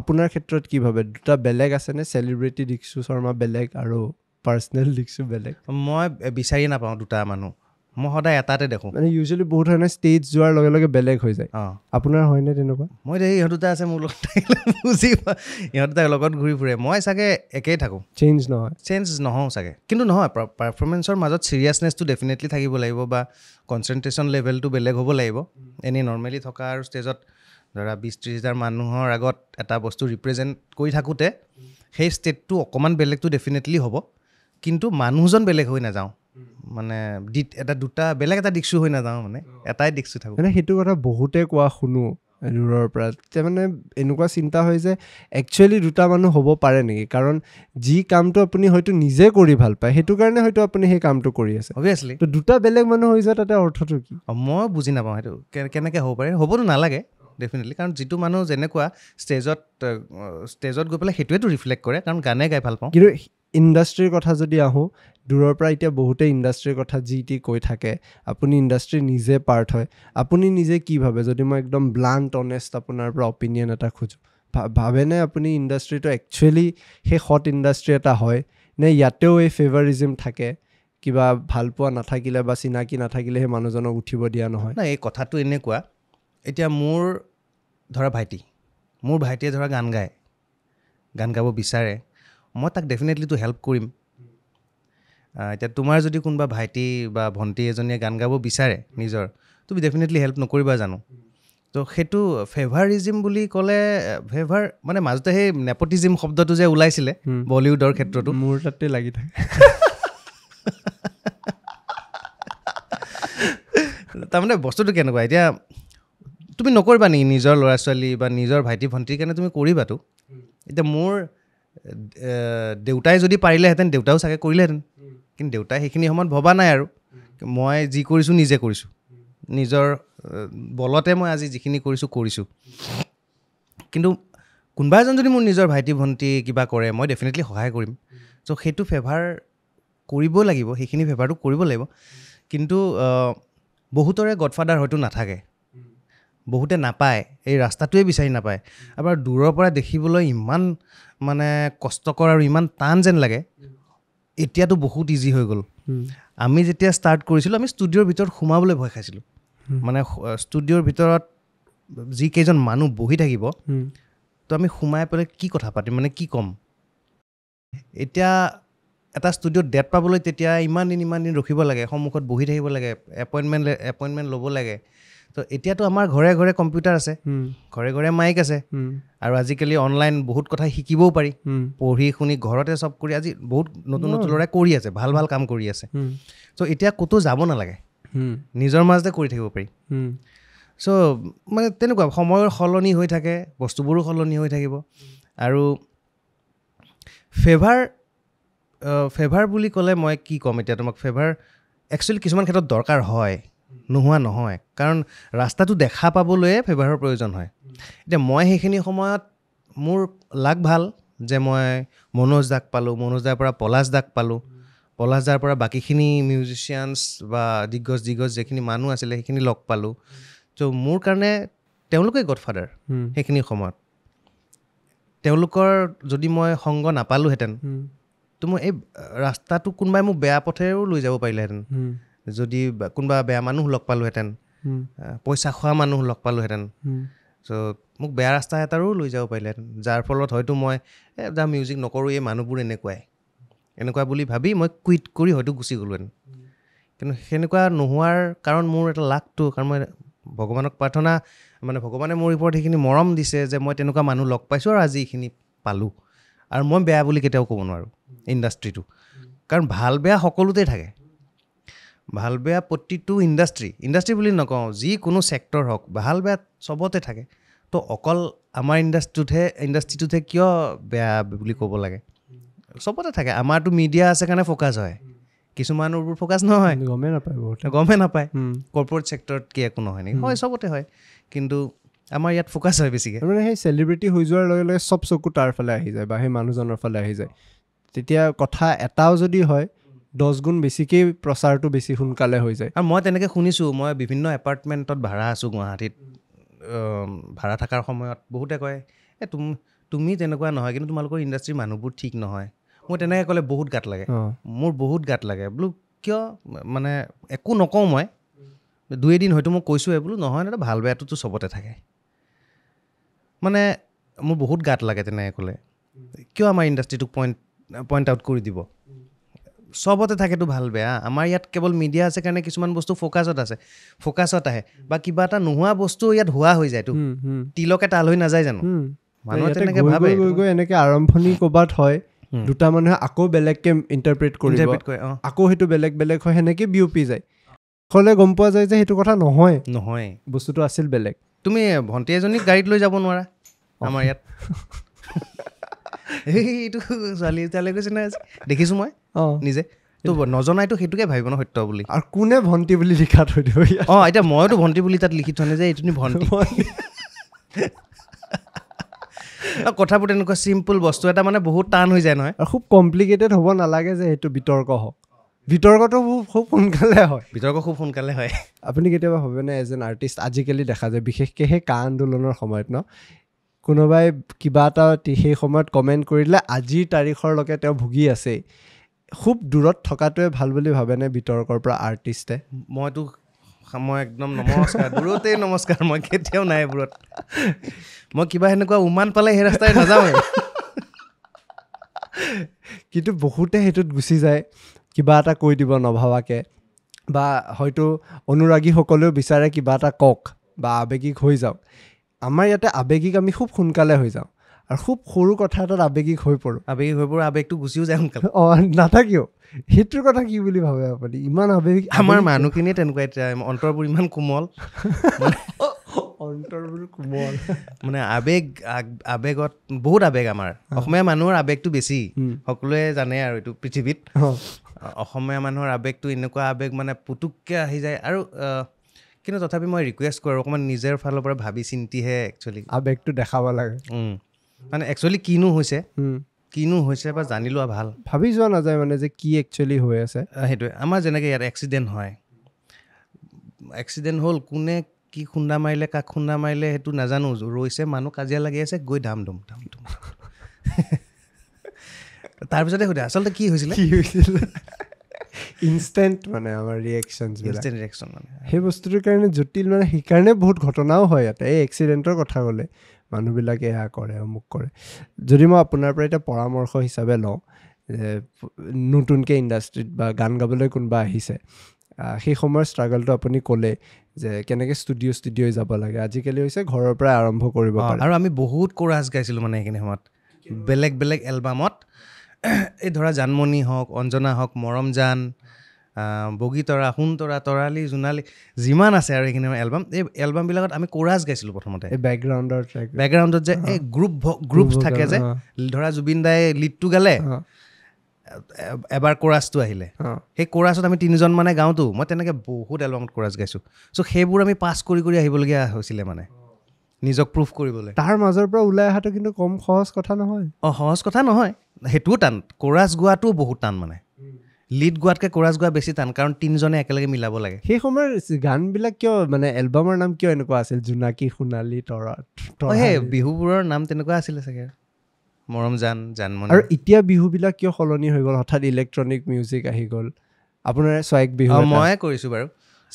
আপোনাৰ ক্ষেত্ৰত কি ভাবে দুটা বেলেগ আছেনে চেলিব্ৰিটি দিক্সু শৰ্মা বেলেগ আৰু পাৰ্চনেল দিক্সু বেলেগ মই বিচাৰিয়ে নাপাওঁ দুটা মানুহ মই সদায় এটাতে দেখোঁ মানে ইউজুৱেলি বহুত ধৰণে ষ্টেজ যোৱাৰ লগে লগে বেলেগ হৈ যায় অঁ আপোনাৰ হয়নে তেনেকুৱা মই দেই ইহঁত দুটা আছে মোৰ লগত বুজি ইহঁত দুটাৰ লগত ঘূৰি ফুৰে মই চাগে একেই থাকোঁ চেঞ্জ নহয় চেঞ্জ নহওঁ চাগে কিন্তু নহয় পাৰফৰ্মেঞ্চৰ মাজত ছিৰিয়াছনেছটো ডেফিনেটলি থাকিব লাগিব বা কনচেনট্ৰেশ্যন লেভেলটো বেলেগ হ'ব লাগিব এনেই নৰ্মেলি থকা আৰু ষ্টেজত ধৰা বিছ ত্ৰিছ হাজাৰ মানুহৰ আগত এটা বস্তু ৰিপ্ৰেজেণ্ট কৰি থাকোঁতে সেই ষ্টেটটো অকণমান বেলেগটো ডেফিনেটলি হ'ব কিন্তু মানুহজন বেলেগ হৈ নাযাওঁ মানে এটা দুটা বেলেগ এটা দিক্সু হৈ নাযাওঁ মানে এটাই দিক্সু থাকোঁ মানে সেইটো কথা বহুতে কোৱা শুনো দূৰৰ পৰা তেতিয়া মানে এনেকুৱা চিন্তা হয় যে একচুৱেলি দুটা মানুহ হ'ব পাৰে নেকি কাৰণ যি কামটো আপুনি হয়তো নিজে কৰি ভাল পায় সেইটো কাৰণে হয়তো আপুনি সেই কামটো কৰি আছে অভিয়াছলি ত' দুটা বেলেগ মানুহ হৈ যোৱা তাতে অৰ্থটো কি মই বুজি নাপাওঁ সেইটো কেনেকৈ হ'ব পাৰে হ'বতো নালাগে ডেফিনেটলি কাৰণ যিটো মানুহ যেনেকুৱা ষ্টেজত ষ্টেজত গৈ পেলাই সেইটোৱেতো ৰিফ্লেক্ট কৰে কাৰণ গানে গাই ভাল পাওঁ কিন্তু ইণ্ডাষ্ট্ৰীৰ কথা যদি আহোঁ দূৰৰ পৰা এতিয়া বহুতে ইণ্ডাষ্ট্ৰীৰ কথা যি টি কৈ থাকে আপুনি ইণ্ডাষ্ট্ৰী নিজে পাৰ্ট হয় আপুনি নিজে কি ভাবে যদি মই একদম ব্লাণ্ট অনেষ্ট আপোনাৰ পৰা অপিনিয়ন এটা খোজোঁ ভাবেনে আপুনি ইণ্ডাষ্ট্ৰীটো একচুৱেলি সেই সৎ ইণ্ডাষ্ট্ৰী এটা হয় নে ইয়াতেও এই ফেভাৰিজিম থাকে কিবা ভাল পোৱা নাথাকিলে বা চিনাকি নাথাকিলে সেই মানুহজনক উঠিব দিয়া নহয় নাই এই কথাটো এনেকুৱা এতিয়া মোৰ ধৰা ভাইটি মোৰ ভাইটিয়ে ধৰা গান গায় গান গাব বিচাৰে মই তাক ডেফিনেটলিতো হেল্প কৰিম এতিয়া তোমাৰ যদি কোনোবা ভাইটি বা ভণ্টি এজনীয়ে গান গাব বিচাৰে নিজৰ তুমি ডেফিনেটলি হেল্প নকৰিবা জানো তো সেইটো ফেভাৰিজিম বুলি ক'লে ফেভাৰ মানে মাজতে সেই নেপটিজিম শব্দটো যে ওলাইছিলে বলিউডৰ ক্ষেত্ৰতো মোৰ তাতে লাগি থাকে তাৰমানে বস্তুটো কেনেকুৱা এতিয়া তুমি নকৰিবা নেকি নিজৰ ল'ৰা ছোৱালী বা নিজৰ ভাইটি ভণ্টিৰ কাৰণে তুমি কৰিবাতো এতিয়া মোৰ দেউতাই যদি পাৰিলেহেঁতেন দেউতাও চাগে কৰিলেহেঁতেন কিন্তু দেউতাই সেইখিনি সময়ত ভবা নাই আৰু মই যি কৰিছোঁ নিজে কৰিছোঁ নিজৰ বলতে মই আজি যিখিনি কৰিছোঁ কৰিছোঁ কিন্তু কোনোবা এজন যদি মোৰ নিজৰ ভাইটি ভণ্টি কিবা কৰে মই ডেফিনেটলি সহায় কৰিম চ' সেইটো ফেভাৰ কৰিব লাগিব সেইখিনি ফেভাৰটো কৰিব লাগিব কিন্তু বহুতৰে গডফাদাৰ হয়তো নাথাকে বহুতে নাপায় এই ৰাস্তাটোৱে বিচাৰি নাপায় আপোনাৰ দূৰৰ পৰা দেখিবলৈ ইমান মানে কষ্টকৰ আৰু ইমান টান যেন লাগে এতিয়াতো বহুত ইজি হৈ গ'ল আমি যেতিয়া ষ্টাৰ্ট কৰিছিলোঁ আমি ষ্টুডিঅ'ৰ ভিতৰত সোমাবলৈ ভয় খাইছিলোঁ মানে ষ্টুডিঅ'ৰ ভিতৰত যিকেইজন মানুহ বহি থাকিব তো আমি সোমাই পেলাই কি কথা পাতিম মানে কি ক'ম এতিয়া এটা ষ্টুডিঅ'ত ডেট পাবলৈ তেতিয়া ইমান দিন ইমান দিন ৰখিব লাগে সন্মুখত বহি থাকিব লাগে এপইণ্টমেণ্ট এপইণ্টমেণ্ট ল'ব লাগে তো এতিয়াতো আমাৰ ঘৰে ঘৰে কম্পিউটাৰ আছে ঘৰে ঘৰে মাইক আছে আৰু আজিকালি অনলাইন বহুত কথা শিকিবও পাৰি পঢ়ি শুনি ঘৰতে চব কৰি আজি বহুত নতুন নতুন ল'ৰাই কৰি আছে ভাল ভাল কাম কৰি আছে চ' এতিয়া ক'তো যাব নালাগে নিজৰ মাজতে কৰি থাকিব পাৰি চ' মানে তেনেকুৱা সময়ৰ সলনি হৈ থাকে বস্তুবোৰো সলনি হৈ থাকিব আৰু ফেভাৰ ফেভাৰ বুলি ক'লে মই কি ক'ম এতিয়া তোমাক ফেভাৰ একচুৱেলি কিছুমান ক্ষেত্ৰত দৰকাৰ হয় নোহোৱা নহয় কাৰণ ৰাস্তাটো দেখা পাবলৈয়ে ফেভাৰৰ প্ৰয়োজন হয় এতিয়া মই সেইখিনি সময়ত মোৰ লাগ ভাল যে মই মনোজ দাক পালোঁ মনোজ দাৰ পৰা পলাশ দাক পালোঁ পলাশ দাৰ পৰা বাকীখিনি মিউজিচিয়ানছ বা দিগজ দিগজ যিখিনি মানুহ আছিলে সেইখিনি লগ পালোঁ ত' মোৰ কাৰণে তেওঁলোকে গডফাদাৰ সেইখিনি সময়ত তেওঁলোকৰ যদি মই সংগ নাপালোহেঁতেন ত' মই এই ৰাস্তাটো কোনোবাই মোক বেয়া পথেৰেও লৈ যাব পাৰিলেহেঁতেন যদি কোনোবা বেয়া মানুহ লগ পালোহেঁতেন পইচা খোৱা মানুহ লগ পালোহেঁতেন চ' মোক বেয়া ৰাস্তা এটাৰো লৈ যাব পাৰিলেহেঁতেন যাৰ ফলত হয়তো মই যা মিউজিক নকৰোঁ এই মানুহবোৰ এনেকুৱাই এনেকুৱা বুলি ভাবি মই কুইট কৰি হয়তো গুচি গ'লোহেঁতেন কিন্তু সেনেকুৱা নোহোৱাৰ কাৰণ মোৰ এটা লাখটো কাৰণ মই ভগৱানক প্ৰাৰ্থনা মানে ভগৱানে মোৰ ওপৰত সেইখিনি মৰম দিছে যে মই তেনেকুৱা মানুহ লগ পাইছোঁ আৰু আজি এইখিনি পালোঁ আৰু মই বেয়া বুলি কেতিয়াও ক'ব নোৱাৰোঁ ইণ্ডাষ্ট্ৰিটো কাৰণ ভাল বেয়া সকলোতে থাকে ভাল বেয়া প্ৰতিটো ইণ্ডাষ্ট্ৰী ইণ্ডাষ্ট্ৰী বুলি নকওঁ যিকোনো ছেক্টৰ হওক ভাল বেয়া চবতে থাকে তো অকল আমাৰ ইণ্ডাষ্ট্ৰীটোতহে ইণ্ডাষ্ট্ৰীটোতহে কিয় বেয়া বুলি ক'ব লাগে চবতে থাকে আমাৰতো মিডিয়া আছে কাৰণে ফ'কাছ হয় কিছুমানবোৰ ফ'কাছ নহয় গমেই নাপায় গমেই নাপায় কৰ্পৰেট চেক্টৰত কি একো নহয় নেকি হয় চবতে হয় কিন্তু আমাৰ ইয়াত ফ'কাছ হয় বেছিকৈ মানে সেই চেলিব্ৰিটি হৈ যোৱাৰ লগে লগে চব চকু তাৰ ফালে আহি যায় বা সেই মানুহজনৰ ফালে আহি যায় তেতিয়া কথা এটাও যদি হয় দহ গুণ বেছিকেই প্ৰচাৰটো বেছি সোনকালে হৈ যায় আৰু মই তেনেকৈ শুনিছোঁ মই বিভিন্ন এপাৰ্টমেণ্টত ভাড়া আছোঁ গুৱাহাটীত ভাড়া থকাৰ সময়ত বহুতে কয় এই তুমি তুমি তেনেকুৱা নহয় কিন্তু তোমালোকৰ ইণ্ডাষ্ট্ৰীৰ মানুহবোৰ ঠিক নহয় মই তেনেকৈ ক'লে বহুত গাত লাগে মোৰ বহুত গাত লাগে বোলো কিয় মানে একো নকওঁ মই দুই এদিন হয়তো মই কৈছোঁহে বোলো নহয় নহয় ভাল বেয়াটোতো চবতে থাকে মানে মোৰ বহুত গাত লাগে তেনেকৈ ক'লে কিয় আমাৰ ইণ্ডাষ্ট্ৰীটোক পইণ্ট পইণ্ট আউট কৰি দিব চবতে থাকেতো ভাল বেয়া আমাৰ ইয়াত কেৱল মিডিয়া আছে কাৰণে কিছুমান বস্তু ফ'কাছত আছে ফ'কাছত আহে বা কিবা এটা নোহোৱা বস্তু ইয়াত হোৱা হৈ যায়তো তিলকে তাল হৈ নাযায় জানো আৰম্ভণি ক'ৰবাত হয় দুটা মানুহে আকৌ বেলেগকে ইণ্টাৰপ্ৰেট কৰিব আকৌ সেইটো বেলেগ বেলেগ হয় সেনেকে বিয়পি যায় হ'লে গম পোৱা যায় যে সেইটো কথা নহয় নহয় বস্তুটো আছিল বেলেগ তুমি ভণ্টি এজনীক গাড়ীত লৈ যাব নোৱাৰা আমাৰ ইয়াত এইটো ছোৱালী ছোৱালী গৈছে নাই দেখিছোঁ মই নিজে তো নজনাইতো সেইটোকে ভাবিব ন সত্য বুলি আৰু কোনে ভণ্টি বুলি লিখা থৈ দিব অঁ এতিয়া ময়োতো ভণ্টি বুলি তাত লিখি থোৱা নাই যে এইটো ভণ্টি কথাবোৰ তেনেকুৱা চিম্পল বস্তু এটা মানে বহুত টান হৈ যায় নহয় আৰু খুব কমপ্লিকেটেড হ'ব নালাগে যে সেইটো বিতৰ্ক হওক বিতৰ্কটো খুব সোনকালে হয় বিতৰ্ক খুব সোনকালে হয় আপুনি কেতিয়াবা ভাবে নে এজ এন আৰ্টিষ্ট আজিকালি দেখা যায় বিশেষকৈ সেই কা আন্দোলনৰ সময়ত ন কোনোবাই কিবা এটা সেই সময়ত কমেণ্ট কৰিলে আজিৰ তাৰিখৰলৈকে তেওঁ ভুগি আছেই খুব দূৰত থকাটোৱে ভাল বুলি ভাবেনে বিতৰ্কৰ পৰা আৰ্টিষ্টে মইতো মই একদম নমস্কাৰ দূৰতেই নমস্কাৰ মই কেতিয়াও নাই এইবোৰত মই কিবা সেনেকুৱা উমান পালে সেই ৰাস্তাই নাযাওঁৱেই কিন্তু বহুতে সেইটোত গুচি যায় কিবা এটা কৈ দিব নভবাকৈ বা হয়তো অনুৰাগীসকলেও বিচাৰে কিবা এটা কওক বা আৱেগিক হৈ যাওক আমাৰ ইয়াতে আৱেগিক আমি খুব সোনকালে হৈ যাওঁ আৰু খুব সৰু কথা এটাত আৱেগিক হৈ পৰোঁ আৱেগিক হৈ পৰোঁ আৱেগটো গুচিও যায় সোনকালে অঁ নাথাকিও সেইটোৰ কথা কি বুলি ভাবে আপুনি ইমান আৱেগিক আমাৰ মানুহখিনিয়ে তেনেকুৱা এতিয়া অন্তৰবোৰ ইমান কোমল অন্তৰবোৰ কোমল মানে আৱেগ আৱেগত বহুত আৱেগ আমাৰ অসমীয়া মানুহৰ আৱেগটো বেছি সকলোৱে জানে আৰু এইটো পৃথিৱীত অসমীয়া মানুহৰ আৱেগটো এনেকুৱা আৱেগ মানে পুতুককৈ আহি যায় আৰু কিন্তু তথাপি মই ৰিকুৱেষ্ট কৰোঁ অকণমান নিজৰ ফালৰ পৰা ভাবি চিন্তিহে একচুৱেলি আবেগটো দেখাব লাগে মানে একচুৱেলি কিনো হৈছে কিনো হৈছে বা জানি লোৱা ভাল ভাবি যোৱা নাযায় মানে যে কি একচুৱেলি হৈ আছে সেইটোৱে আমাৰ যেনেকৈ ইয়াত এক্সিডেণ্ট হয় এক্সিডেণ্ট হ'ল কোনে কি খুন্দা মাৰিলে কাক খুন্দা মাৰিলে সেইটো নাজানো ৰৈছে মানুহ কাজিয়া লাগি আছে গৈ দাম দম দাম দম তাৰপিছতে সুধে আচলতে কি হৈছিলে ইনষ্টেণ্ট মানে আমাৰ ৰিয়েকশ্যন ইনষ্টেণ্ট ৰিয়েকশ্যন মানে সেই বস্তুটোৰ কাৰণে জটিল মানে সেইকাৰণে বহুত ঘটনাও হয় ইয়াতে এই এক্সিডেণ্টৰ কথা ক'লে মানুহবিলাকে এয়া কৰে অমুক কৰে যদি মই আপোনাৰ পৰা এতিয়া পৰামৰ্শ হিচাপে লওঁ যে নতুনকৈ ইণ্ডাষ্ট্ৰিত বা গান গাবলৈ কোনোবা আহিছে সেই সময়ৰ ষ্ট্ৰাগলটো আপুনি ক'লে যে কেনেকৈ ষ্টুডিঅ' ষ্টুডিঅ' যাব লাগে আজিকালি হৈছে ঘৰৰ পৰাই আৰম্ভ কৰিব আৰু আমি বহুত কোৰাছ গাইছিলোঁ মানে সেইখিনি সময়ত বেলেগ বেলেগ এলবামত এই ধৰা জানমণি হওক অঞ্জনা হওক মৰমজান বগীতৰা সোণতৰা তৰালি জোনালী যিমান আছে আৰু এইখিনি এলবাম এই এলবামবিলাকত আমি কোৰাজ গাইছিলোঁ প্ৰথমতে বেকগ্ৰাউণ্ডৰ বেকগ্ৰাউণ্ডত যে এই গ্ৰুপ গ্ৰুপ থাকে যে ধৰা জুবিন দাই লিডটো গালে এবাৰ কোৰাছটো আহিলে সেই কোৰাছত আমি তিনিজন মানে গাওঁতো মই তেনেকৈ বহুত এলবামত কোৰাছ গাইছোঁ চ' সেইবোৰ আমি পাছ কৰি কৰি আহিবলগীয়া হৈছিলে মানে নিজক প্ৰুভ কৰিবলৈ তাৰ মাজৰ পৰা ওলাই অহাটো কিন্তু কম সহজ কথা নহয় অঁ সহজ কথা নহয় সেইটোও টান কোৰাচ গোৱাটোও বহুত টান মানে লিড গোৱাতকৈ কোৰাচ গোৱা বেছি টান কাৰণ তিনিজনে একেলগে মিলাব লাগে সেই সময়ৰ গানবিলাক কিয় মানে এলবামৰ নাম কিয় এনেকুৱা আছিল জোনাকী সোণালী তৰা সেই বিহুবোৰৰ নাম তেনেকুৱা আছিলে চাগে মৰমজান জানমন আৰু এতিয়া বিহুবিলাক কিয় সলনি হৈ গ'ল হঠাৎ ইলেক্ট্ৰনিক মিউজিক আহি গ'ল আপোনাৰ চোৱাইক বিহু মই কৰিছোঁ বাৰু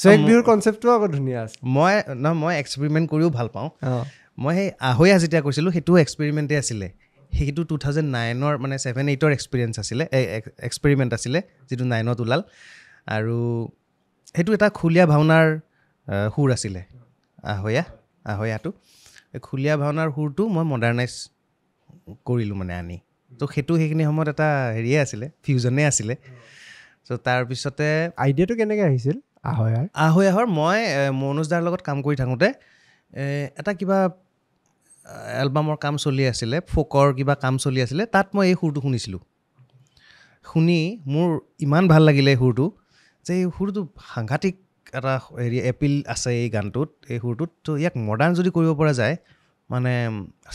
চুৱেগ বিহুৰ কনচেপ্টটো আকৌ ধুনীয়া মই ন মই এক্সপেৰিমেণ্ট কৰিও ভাল পাওঁ মই সেই আহৈয়া যেতিয়া কৈছিলোঁ সেইটো এক্সপেৰিমেণ্টেই আছিলে সেইটো টু থাউজেণ্ড নাইনৰ মানে ছেভেন এইটৰ এক্সপেৰিয়েঞ্চ আছিলে এক্সপেৰিমেণ্ট আছিলে যিটো নাইনত ওলাল আৰু সেইটো এটা খুলীয়া ভাওনাৰ সুৰ আছিলে আহৈয়া আহৈয়াটো খুলীয়া ভাওনাৰ সুৰটো মই মডাৰ্ণাইজ কৰিলোঁ মানে আনি তো সেইটো সেইখিনি সময়ত এটা হেৰিয়ে আছিলে ফিউজনে আছিলে চ' তাৰপিছতে আইডিয়াটো কেনেকৈ আহিছিল আহৈ আহ আহৈ আহৰ মই মনোজ দাৰ লগত কাম কৰি থাকোঁতে এটা কিবা এলবামৰ কাম চলি আছিলে ফ'কৰ কিবা কাম চলি আছিলে তাত মই এই সুৰটো শুনিছিলোঁ শুনি মোৰ ইমান ভাল লাগিলে এই সুৰটো যে এই সুৰটো সাংঘাতিক এটা হেৰি এপিল আছে এই গানটোত এই সুৰটোত ত' ইয়াক মডাৰ্ণ যদি কৰিব পৰা যায় মানে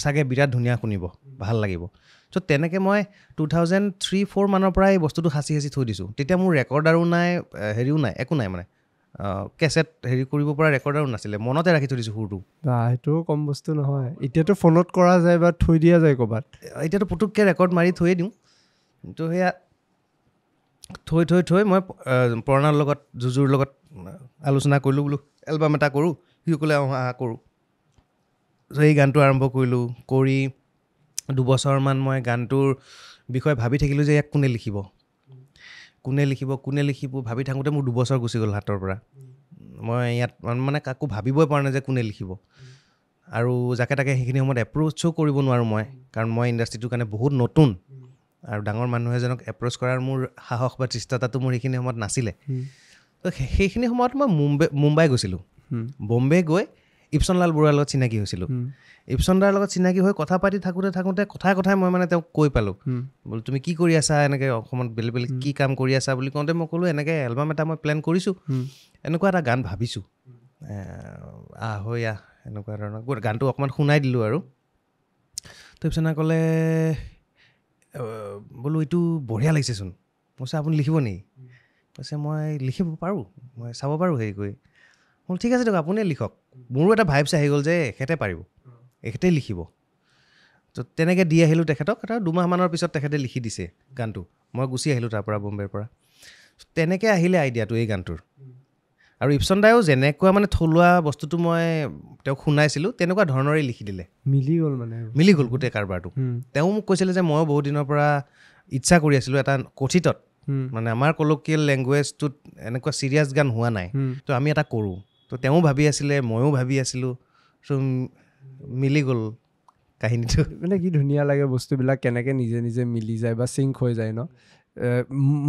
চাগে বিৰাট ধুনীয়া শুনিব ভাল লাগিব চ' তেনেকৈ মই টু থাউজেণ্ড থ্ৰী ফ'ৰ মানৰ পৰাই এই বস্তুটো সাঁচি সাঁচি থৈ দিছোঁ তেতিয়া মোৰ ৰেকৰ্ডাৰো নাই হেৰিও নাই একো নাই মানে কেছেট হেৰি কৰিব পৰা ৰেকৰ্ডাৰো নাছিলে মনতে ৰাখি থৈ দিছোঁ সুৰটো সেইটোও কম বস্তু নহয় এতিয়াতো ফোনত কৰা যায় বা থৈ দিয়া যায় ক'ৰবাত এতিয়াতো পুতুককৈ ৰেকৰ্ড মাৰি থৈয়ে দিওঁ কিন্তু সেয়া থৈ থৈ থৈ মই প্ৰণাৰ লগত যুঁজুৰ লগত আলোচনা কৰিলোঁ বোলো এলবাম এটা কৰোঁ সি ক'লে অহা কৰোঁ চ' এই গানটো আৰম্ভ কৰিলোঁ কৰি দুবছৰমান মই গানটোৰ বিষয়ে ভাবি থাকিলোঁ যে ইয়াক কোনে লিখিব কোনে লিখিব কোনে লিখিব ভাবি থাকোঁতে মোৰ দুবছৰ গুচি গ'ল হাতৰ পৰা মই ইয়াত মানে কাকো ভাবিবই পৰা নাই যে কোনে লিখিব আৰু যাকে তাকে সেইখিনি সময়ত এপ্ৰ'চো কৰিব নোৱাৰোঁ মই কাৰণ মই ইণ্ডাষ্ট্ৰিটোৰ কাৰণে বহুত নতুন আৰু ডাঙৰ মানুহ এজনক এপ্ৰ'চ কৰাৰ মোৰ সাহস বা তৃষ্টাতাটো মোৰ সেইখিনি সময়ত নাছিলে সেইখিনি সময়ত মই মুম্বাই মুম্বাই গৈছিলোঁ বম্বে গৈ ইপচন লাল বৰুৱাৰ লগত চিনাকি হৈছিলোঁ ইপচন দাৰ লগত চিনাকি হৈ কথা পাতি থাকোঁতে থাকোঁতে কথাই কথাই মই মানে তেওঁক কৈ পালোঁ বোলো তুমি কি কৰি আছা এনেকৈ অসমত বেলেগ বেলেগ কি কাম কৰি আছা বুলি কওঁতে মই ক'লোঁ এনেকৈ এলবাম এটা মই প্লেন কৰিছোঁ এনেকুৱা এটা গান ভাবিছোঁ হৈ আহ এনেকুৱা ধৰণৰ গানটো অকণমান শুনাই দিলোঁ আৰু তো তাৰপিছনা ক'লে বোলো এইটো বঢ়িয়া লাগিছেচোন কৈছে আপুনি লিখিব নেকি কৈছে মই লিখিব পাৰোঁ মই চাব পাৰোঁ হেৰি কৰি ক'লোঁ ঠিক আছে দিয়ক আপুনিয়ে লিখক মোৰো এটা ভাইবছ আহি গ'ল যে এখেতে পাৰিব এখেতে লিখিব ত' তেনেকৈ দি আহিলোঁ তেখেতক তাৰ দুমাহমানৰ পিছত তেখেতে লিখি দিছে গানটো মই গুচি আহিলোঁ তাৰ পৰা বম্বেৰ পৰা তেনেকৈ আহিলে আইডিয়াটো এই গানটোৰ আৰু ইপচন দায়ো যেনেকুৱা মানে থলুৱা বস্তুটো মই তেওঁক শুনাইছিলোঁ তেনেকুৱা ধৰণৰেই লিখি দিলে মিলি গ'ল মানে মিলি গ'ল গোটেই কাৰবাৰটো তেওঁ মোক কৈছিলে যে ময়ো বহুত দিনৰ পৰা ইচ্ছা কৰি আছিলোঁ এটা কথিতত মানে আমাৰ কলকিয়েল লেংগুৱেজটোত এনেকুৱা ছিৰিয়াছ গান হোৱা নাই ত' আমি এটা কৰোঁ তো তেওঁ ভাবি আছিলে ময়ো ভাবি আছিলোঁ চ' মিলি গ'ল কাহিনীটো মানে কি ধুনীয়া লাগে বস্তুবিলাক কেনেকৈ নিজে নিজে মিলি যায় বা চিংক হৈ যায় ন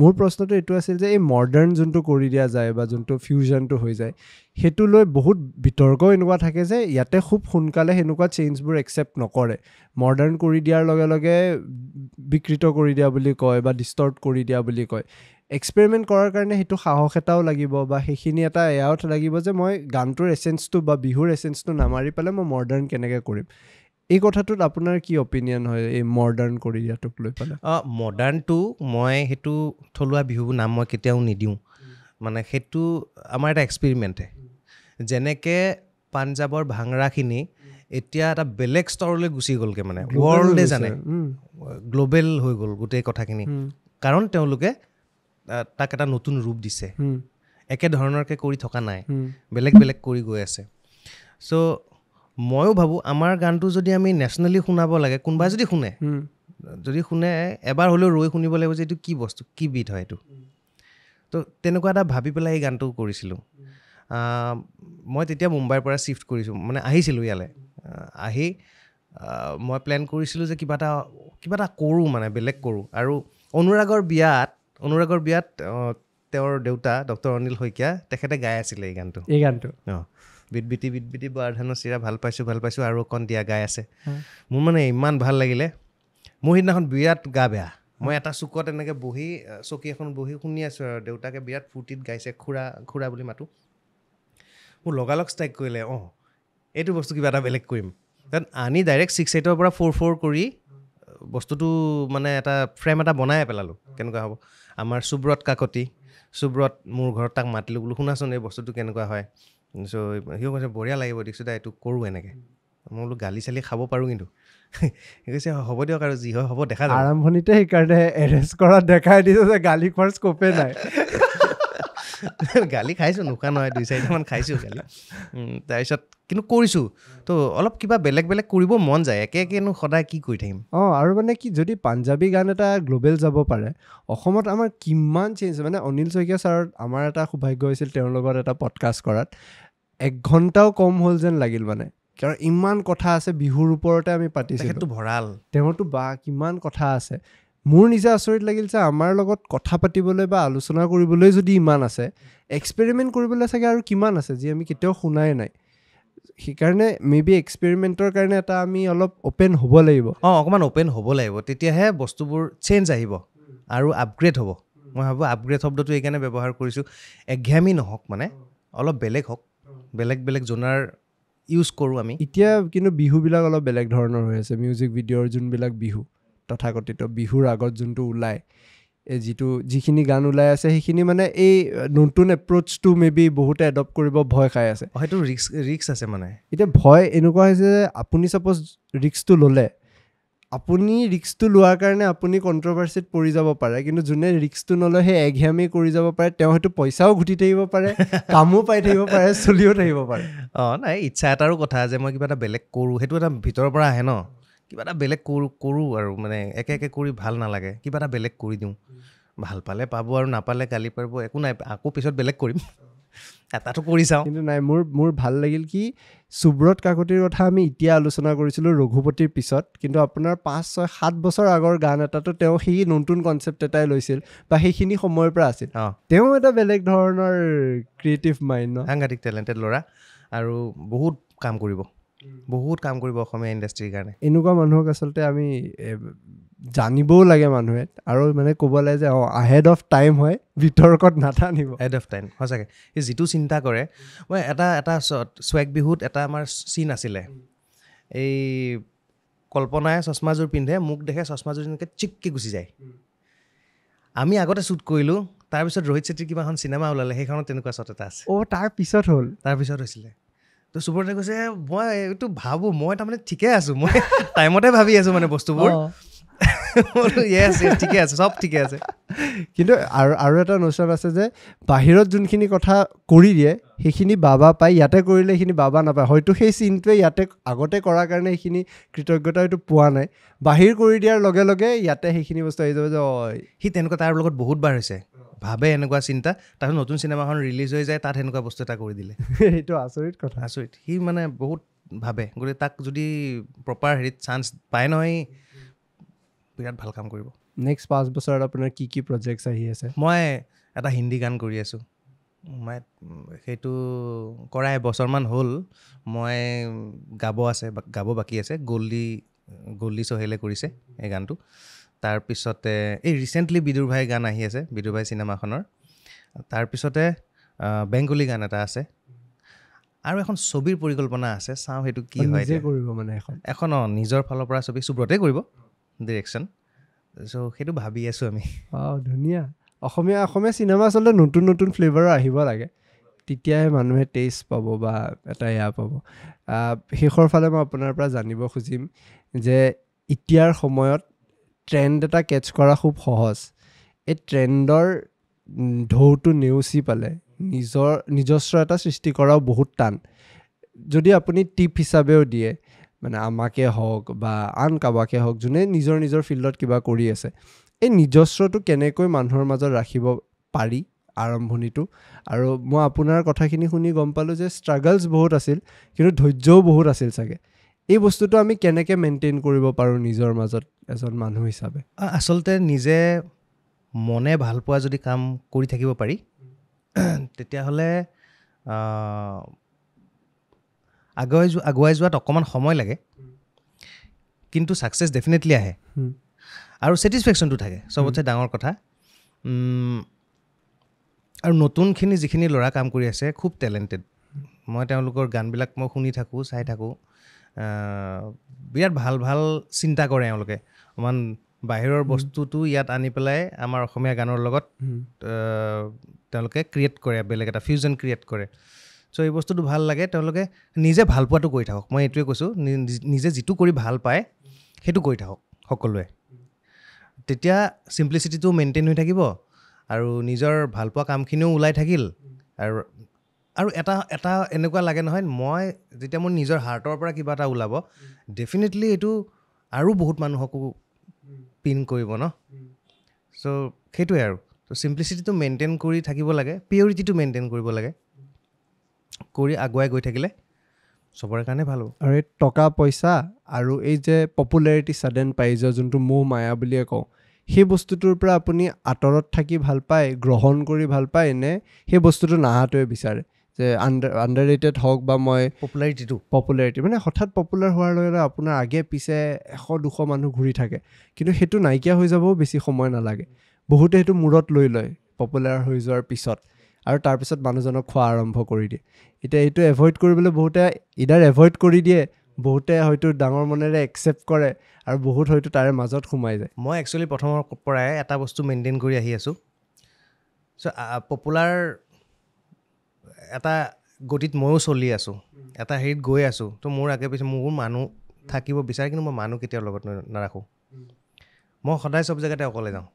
মোৰ প্ৰশ্নটো এইটো আছিল যে এই মডাৰ্ণ যোনটো কৰি দিয়া যায় বা যোনটো ফিউজনটো হৈ যায় সেইটো লৈ বহুত বিতৰ্ক এনেকুৱা থাকে যে ইয়াতে খুব সোনকালে সেনেকুৱা চেঞ্জবোৰ একচেপ্ট নকৰে মডাৰ্ণ কৰি দিয়াৰ লগে লগে বিকৃত কৰি দিয়া বুলি কয় বা ডিষ্টৰ্ট কৰি দিয়া বুলি কয় এক্সপেৰিমেণ্ট কৰাৰ কাৰণে সেইটো সাহস এটাও লাগিব বা সেইখিনি এটা এয়াও লাগিব যে মই গানটোৰ এচেঞ্চটো বা বিহুৰ এচেঞ্চটো নামাৰি পেলাই মই মডাৰ্ণ কেনেকৈ কৰিম এই কথাটোত আপোনাৰ কি অপিনিয়ন হয় এই মডাৰ্ণ কৰি দিয়াটোক লৈ পেলাই অঁ মডাৰ্ণটো মই সেইটো থলুৱা বিহু নাম মই কেতিয়াও নিদিওঁ মানে সেইটো আমাৰ এটা এক্সপেৰিমেণ্টহে যেনেকৈ পাঞ্জাৱৰ ভাংৰাখিনি এতিয়া এটা বেলেগ স্তৰলৈ গুচি গ'লগৈ মানে ৱৰ্ল্ডে জানে গ্ল'বেল হৈ গ'ল গোটেই কথাখিনি কাৰণ তেওঁলোকে তাক এটা নতুন ৰূপ দিছে একেধৰণৰকৈ কৰি থকা নাই বেলেগ বেলেগ কৰি গৈ আছে চ' ময়ো ভাবোঁ আমাৰ গানটো যদি আমি নেশ্যনেলি শুনাব লাগে কোনোবাই যদি শুনে যদি শুনে এবাৰ হ'লেও ৰৈ শুনিব লাগিব যে এইটো কি বস্তু কি বিধ হয় এইটো ত' তেনেকুৱা এটা ভাবি পেলাই এই গানটো কৰিছিলোঁ মই তেতিয়া মুম্বাইৰ পৰা শ্বিফ্ট কৰিছোঁ মানে আহিছিলোঁ ইয়ালৈ আহি মই প্লেন কৰিছিলোঁ যে কিবা এটা কিবা এটা কৰোঁ মানে বেলেগ কৰোঁ আৰু অনুৰাগৰ বিয়াত অনুৰাগৰ বিয়াত তেওঁৰ দেউতা ডক্টৰ অনিল শইকীয়া তেখেতে গাই আছিলে এই গানটো এই গানটো অঁ বিটবিটি বিটবিটি বাৰধানো চিৰা ভাল পাইছোঁ ভাল পাইছোঁ আৰু অকণ দিয়া গাই আছে মোৰ মানে ইমান ভাল লাগিলে মোৰ সিদিনাখন বিৰাট গা বেয়া মই এটা চুকত এনেকৈ বহি চকী এখন বহি শুনি আছোঁ আৰু দেউতাকে বিৰাট ফূৰ্তিত গাইছে খুৰা খুৰা বুলি মাতোঁ মোৰ লগালগ ষ্ট্ৰাইক কৰিলে অঁ এইটো বস্তু কিবা এটা বেলেগ কৰিম কাৰণ আনি ডাইৰেক্ট ছিক্স এইটৰ পৰা ফ'ৰ ফ'ৰ কৰি বস্তুটো মানে এটা ফ্ৰেম এটা বনাই পেলালোঁ কেনেকুৱা হ'ব আমাৰ সুব্ৰত কাকতি সুব্ৰত মোৰ ঘৰত তাক মাতিলোঁ বোলো শুনাচোন এই বস্তুটো কেনেকুৱা হয় চ' সিও কৈছে বঢ়িয়া লাগিব দেখিছোঁ দা এইটো কৰোঁ এনেকৈ মই বোলো গালি চালি খাব পাৰোঁ কিন্তু কৈছে হ'ব দিয়ক আৰু যি হয় হ'ব দেখা যায় আৰম্ভণিতে সেইকাৰণে এৰেষ্ট কৰা দেখাই দিছে যে গালি খোৱাৰ স্কোপে নাই গালি খাইছোঁ নোখোৱা নহয় দুই চাৰিটামান খাইছোঁ গালি তাৰপিছত কিন্তু কৰিছোঁ ত' অলপ কিবা বেলেগ বেলেগ কৰিব মন যায় একে একেনো সদায় কি কৰি থাকিম অঁ আৰু মানে কি যদি পাঞ্জাৱী গান এটা গ্ল'বেল যাব পাৰে অসমত আমাৰ কিমান চেঞ্জ মানে অনিল শইকীয়া ছাৰত আমাৰ এটা সৌভাগ্য হৈছিল তেওঁৰ লগত এটা পডকাষ্ট কৰাত এক ঘণ্টাও কম হ'ল যেন লাগিল মানে কাৰণ ইমান কথা আছে বিহুৰ ওপৰতে আমি পাতিছোঁ ভঁৰাল তেওঁৰতো বা কিমান কথা আছে মোৰ নিজে আচৰিত লাগিল যে আমাৰ লগত কথা পাতিবলৈ বা আলোচনা কৰিবলৈ যদি ইমান আছে এক্সপেৰিমেণ্ট কৰিবলৈ চাগে আৰু কিমান আছে যি আমি কেতিয়াও শুনাই নাই সেইকাৰণে মে বি এক্সপেৰিমেণ্টৰ কাৰণে এটা আমি অলপ অ'পেন হ'ব লাগিব অঁ অকণমান অ'পেন হ'ব লাগিব তেতিয়াহে বস্তুবোৰ চেঞ্জ আহিব আৰু আপগ্ৰেড হ'ব মই ভাবোঁ আপগ্ৰেড শব্দটো এইকাৰণে ব্যৱহাৰ কৰিছোঁ এঘামী নহওক মানে অলপ বেলেগ হওক বেলেগ বেলেগ জনাৰ ইউজ কৰোঁ আমি এতিয়া কিন্তু বিহুবিলাক অলপ বেলেগ ধৰণৰ হৈ আছে মিউজিক ভিডিঅ'ৰ যোনবিলাক বিহু তথাকথিত বিহুৰ আগত যোনটো ওলায় এই যিটো যিখিনি গান ওলাই আছে সেইখিনি মানে এই নতুন এপ্ৰ'চটো মে বি বহুতে এডপ্ট কৰিব ভয় খাই আছে সেইটো ৰিক্স ৰিক্স আছে মানে এতিয়া ভয় এনেকুৱা হৈছে যে আপুনি চাপ'জ ৰিক্সটো ল'লে আপুনি ৰিক্সটো লোৱাৰ কাৰণে আপুনি কণ্ট্ৰভাৰ্চিত পৰি যাব পাৰে কিন্তু যোনে ৰিক্সটো নলয় সেই এঘেমেই কৰি যাব পাৰে তেওঁ সেইটো পইচাও ঘূটি থাকিব পাৰে কামো পাই থাকিব পাৰে চলিও থাকিব পাৰে অঁ নাই ইচ্ছা এটাৰো কথা যে মই কিবা এটা বেলেগ কৰোঁ সেইটো এটা ভিতৰৰ পৰা আহে ন কিবা এটা বেলেগ কৰোঁ কৰোঁ আৰু মানে একে একে কৰি ভাল নালাগে কিবা এটা বেলেগ কৰি দিওঁ ভাল পালে পাব আৰু নাপালে গালি পাৰিব একো নাই আকৌ পিছত বেলেগ কৰিম এটাটো কৰি চাওঁ কিন্তু নাই মোৰ মোৰ ভাল লাগিল কি সুব্ৰত কাকতিৰ কথা আমি এতিয়া আলোচনা কৰিছিলোঁ ৰঘুপতিৰ পিছত কিন্তু আপোনাৰ পাঁচ ছয় সাত বছৰ আগৰ গান এটাতো তেওঁ সেই নতুন কনচেপ্ট এটাই লৈছিল বা সেইখিনি সময়ৰ পৰা আছিল অঁ তেওঁ এটা বেলেগ ধৰণৰ ক্ৰিয়েটিভ মাইণ্ড ন সাংঘাটিক টেলেণ্টেড ল'ৰা আৰু বহুত কাম কৰিব বহুত কাম কৰিব অসমীয়া ইণ্ডাষ্ট্ৰীৰ কাৰণে এনেকুৱা মানুহক আচলতে আমি জানিবও লাগে মানুহে আৰু মানে ক'ব লাগে যে অঁ হেড অফ টাইম হয় বিতৰ্কত নাজানিব হেড অফ টাইম সঁচাকৈ সি যিটো চিন্তা কৰে মই এটা এটা চুৱেগ বিহুত এটা আমাৰ চিন আছিলে এই কল্পনাই চশমাযোৰ পিন্ধে মোক দেখে চশমাযোৰ যেনেকৈ চিককে গুচি যায় আমি আগতে শ্বুট কৰিলোঁ তাৰপিছত ৰোহিত চেত্ৰীৰ কিবাখন চিনেমা ওলালে সেইখনত তেনেকুৱা চট এটা আছে অ' তাৰপিছত হ'ল তাৰপিছত হৈছিলে তো সুবৰ্ণে কৈছে মই এইটো ভাবোঁ মই তাৰমানে ঠিকে আছোঁ মই টাইমতে ভাবি আছোঁ মানে বস্তুবোৰ ঠিকে আছে চব ঠিকে আছে কিন্তু আৰু আৰু এটা নোচোৱা আছে যে বাহিৰত যোনখিনি কথা কৰি দিয়ে সেইখিনি বাবা পায় ইয়াতে কৰিলে সেইখিনি বাবা নাপায় হয়তো সেই চিনটোৱে ইয়াতে আগতে কৰাৰ কাৰণে সেইখিনি কৃতজ্ঞতা হয়তো পোৱা নাই বাহিৰ কৰি দিয়াৰ লগে লগে ইয়াতে সেইখিনি বস্তু আহি যাব যে অঁ সি তেনেকুৱা তাৰ লগত বহুতবাৰ হৈছে ভাবে এনেকুৱা চিন্তা তাৰপিছত নতুন চিনেমাখন ৰিলিজ হৈ যায় তাত সেনেকুৱা বস্তু এটা কৰি দিলে সেইটো আচৰিত কথা আচৰিত সি মানে বহুত ভাবে গতিকে তাক যদি প্ৰপাৰ হেৰিত চান্স পায় নহয় বিৰাট ভাল কাম কৰিব নেক্সট পাঁচ বছৰত আপোনাৰ কি কি প্ৰজেক্টছ আহি আছে মই এটা হিন্দী গান কৰি আছোঁ মই সেইটো কৰা এবছৰমান হ'ল মই গাব আছে গাব বাকী আছে গল্ডি গল্ডি চহেলে কৰিছে এই গানটো তাৰপিছতে এই ৰিচেণ্টলি বিদুৰ ভাই গান আহি আছে বিদুৰ ভাই চিনেমাখনৰ তাৰপিছতে বেংগলী গান এটা আছে আৰু এখন ছবিৰ পৰিকল্পনা আছে চাওঁ সেইটো কি হয় কৰিব মানে এখন এখন অঁ নিজৰ ফালৰ পৰা ছবি চুব্ৰতে কৰিব ডিৰেকশ্যন চ' সেইটো ভাবি আছোঁ আমি অঁ ধুনীয়া অসমীয়া অসমীয়া চিনেমা আচলতে নতুন নতুন ফ্লেভাৰ আহিব লাগে তেতিয়াহে মানুহে টেষ্ট পাব বা এটা এয়া পাব শেষৰ ফালে মই আপোনাৰ পৰা জানিব খুজিম যে এতিয়াৰ সময়ত ট্ৰেণ্ড এটা কেটচ কৰা খুব সহজ এই ট্ৰেণ্ডৰ ঢৌটো নেওচি পালে নিজৰ নিজস্ব এটা সৃষ্টি কৰাও বহুত টান যদি আপুনি টিপ হিচাপেও দিয়ে মানে আমাকে হওক বা আন কাৰোবাকে হওক যোনে নিজৰ নিজৰ ফিল্ডত কিবা কৰি আছে এই নিজস্বটো কেনেকৈ মানুহৰ মাজত ৰাখিব পাৰি আৰম্ভণিটো আৰু মই আপোনাৰ কথাখিনি শুনি গম পালোঁ যে ষ্ট্ৰাগলছ বহুত আছিল কিন্তু ধৈৰ্যও বহুত আছিল চাগে এই বস্তুটো আমি কেনেকৈ মেইনটেইন কৰিব পাৰোঁ নিজৰ মাজত এজন মানুহ হিচাপে আচলতে নিজে মনে ভাল পোৱা যদি কাম কৰি থাকিব পাৰি তেতিয়াহ'লে আগুৱাই যোৱা আগুৱাই যোৱাত অকণমান সময় লাগে কিন্তু ছাকচেছ ডেফিনেটলি আহে আৰু ছেটিছফেকশ্যনটো থাকে চবতছে ডাঙৰ কথা আৰু নতুনখিনি যিখিনি ল'ৰা কাম কৰি আছে খুব টেলেণ্টেড মই তেওঁলোকৰ গানবিলাক মই শুনি থাকোঁ চাই থাকোঁ বিৰাট ভাল ভাল চিন্তা কৰে এওঁলোকে অকণমান বাহিৰৰ বস্তুটো ইয়াত আনি পেলাই আমাৰ অসমীয়া গানৰ লগত তেওঁলোকে ক্ৰিয়েট কৰে বেলেগ এটা ফিউজন ক্ৰিয়েট কৰে চ' এই বস্তুটো ভাল লাগে তেওঁলোকে নিজে ভাল পোৱাটো কৰি থাকক মই এইটোৱে কৈছোঁ নিজে যিটো কৰি ভাল পায় সেইটো কৰি থাকক সকলোৱে তেতিয়া চিম্প্লিচিটিটো মেইনটেইন হৈ থাকিব আৰু নিজৰ ভালপোৱা কামখিনিও ওলাই থাকিল আৰু আৰু এটা এটা এনেকুৱা লাগে নহয় মই যেতিয়া মোৰ নিজৰ হাৰ্টৰ পৰা কিবা এটা ওলাব ডেফিনেটলি এইটো আৰু বহুত মানুহকো পিন কৰিব ন চ' সেইটোৱে আৰু ত' ছিম্প্লিচিটিটো মেইনটেইন কৰি থাকিব লাগে পিয়ৰিটিটো মেইনটেইন কৰিব লাগে কৰি আগুৱাই গৈ থাকিলে চবৰে কাৰণে ভাল হ'ব আৰু এই টকা পইচা আৰু এই যে পপুলাৰিটি ছাডেন পাই যোৱা যোনটো মোহ মায়া বুলিয়ে কওঁ সেই বস্তুটোৰ পৰা আপুনি আঁতৰত থাকি ভাল পায় গ্ৰহণ কৰি ভাল পায় নে সেই বস্তুটো নাহাটোৱে বিচাৰে যে আণ্ডাৰ আণ্ডাৰ ৰেটেড হওক বা মই পপুলাৰিটিটো পপুলাৰিটি মানে হঠাৎ পপুলাৰ হোৱাৰ লগে লগে আপোনাৰ আগে পিছে এশ দুশ মানুহ ঘূৰি থাকে কিন্তু সেইটো নাইকিয়া হৈ যাবও বেছি সময় নালাগে বহুতে সেইটো মূৰত লৈ লয় পপুলাৰ হৈ যোৱাৰ পিছত আৰু তাৰপিছত মানুহজনক খোৱা আৰম্ভ কৰি দিয়ে এতিয়া এইটো এভইড কৰিবলৈ বহুতে ইডাৰ এভইড কৰি দিয়ে বহুতে হয়তো ডাঙৰ মনেৰে একচেপ্ট কৰে আৰু বহুত হয়তো তাৰে মাজত সোমাই যায় মই একচুৱেলি প্ৰথমৰ পৰাই এটা বস্তু মেইনটেইন কৰি আহি আছোঁ চ' পপুলাৰ এটা গতিত ময়ো চলি আছোঁ এটা হেৰিত গৈ আছোঁ তো মোৰ আগে পিছে মোৰো মানুহ থাকিব বিচাৰে কিন্তু মই মানুহ কেতিয়াও লগত নাৰাখোঁ মই সদায় চব জেগাতে অকলে যাওঁ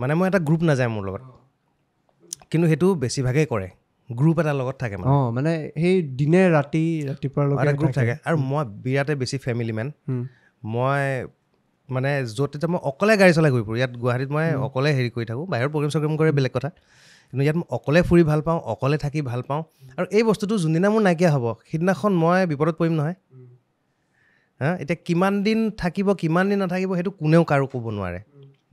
মানে মই এটা গ্ৰুপ নাযায় মোৰ লগত কিন্তু সেইটো বেছিভাগেই কৰে গ্ৰুপ এটা লগত থাকে মানে মানে সেই দিনে ৰাতি ৰাতিপুৱাৰ এটা গ্ৰুপ থাকে আৰু মই বিৰাতে বেছি ফেমিলি মেন মই মানে য'ত এতিয়া মই অকলে গাড়ী চলাই ঘূৰি ফুৰোঁ ইয়াত গুৱাহাটীত মই অকলে হেৰি কৰি থাকোঁ বাহিৰৰ প্ৰগ্ৰেম চগ্ৰেম কৰে বেলেগ কথা কিন্তু ইয়াত মই অকলে ফুৰি ভাল পাওঁ অকলে থাকি ভাল পাওঁ আৰু এই বস্তুটো যোনদিনা মোৰ নাইকিয়া হ'ব সিদিনাখন মই বিপদত পৰিম নহয় হা এতিয়া কিমান দিন থাকিব কিমান দিন নাথাকিব সেইটো কোনেও কাৰো ক'ব নোৱাৰে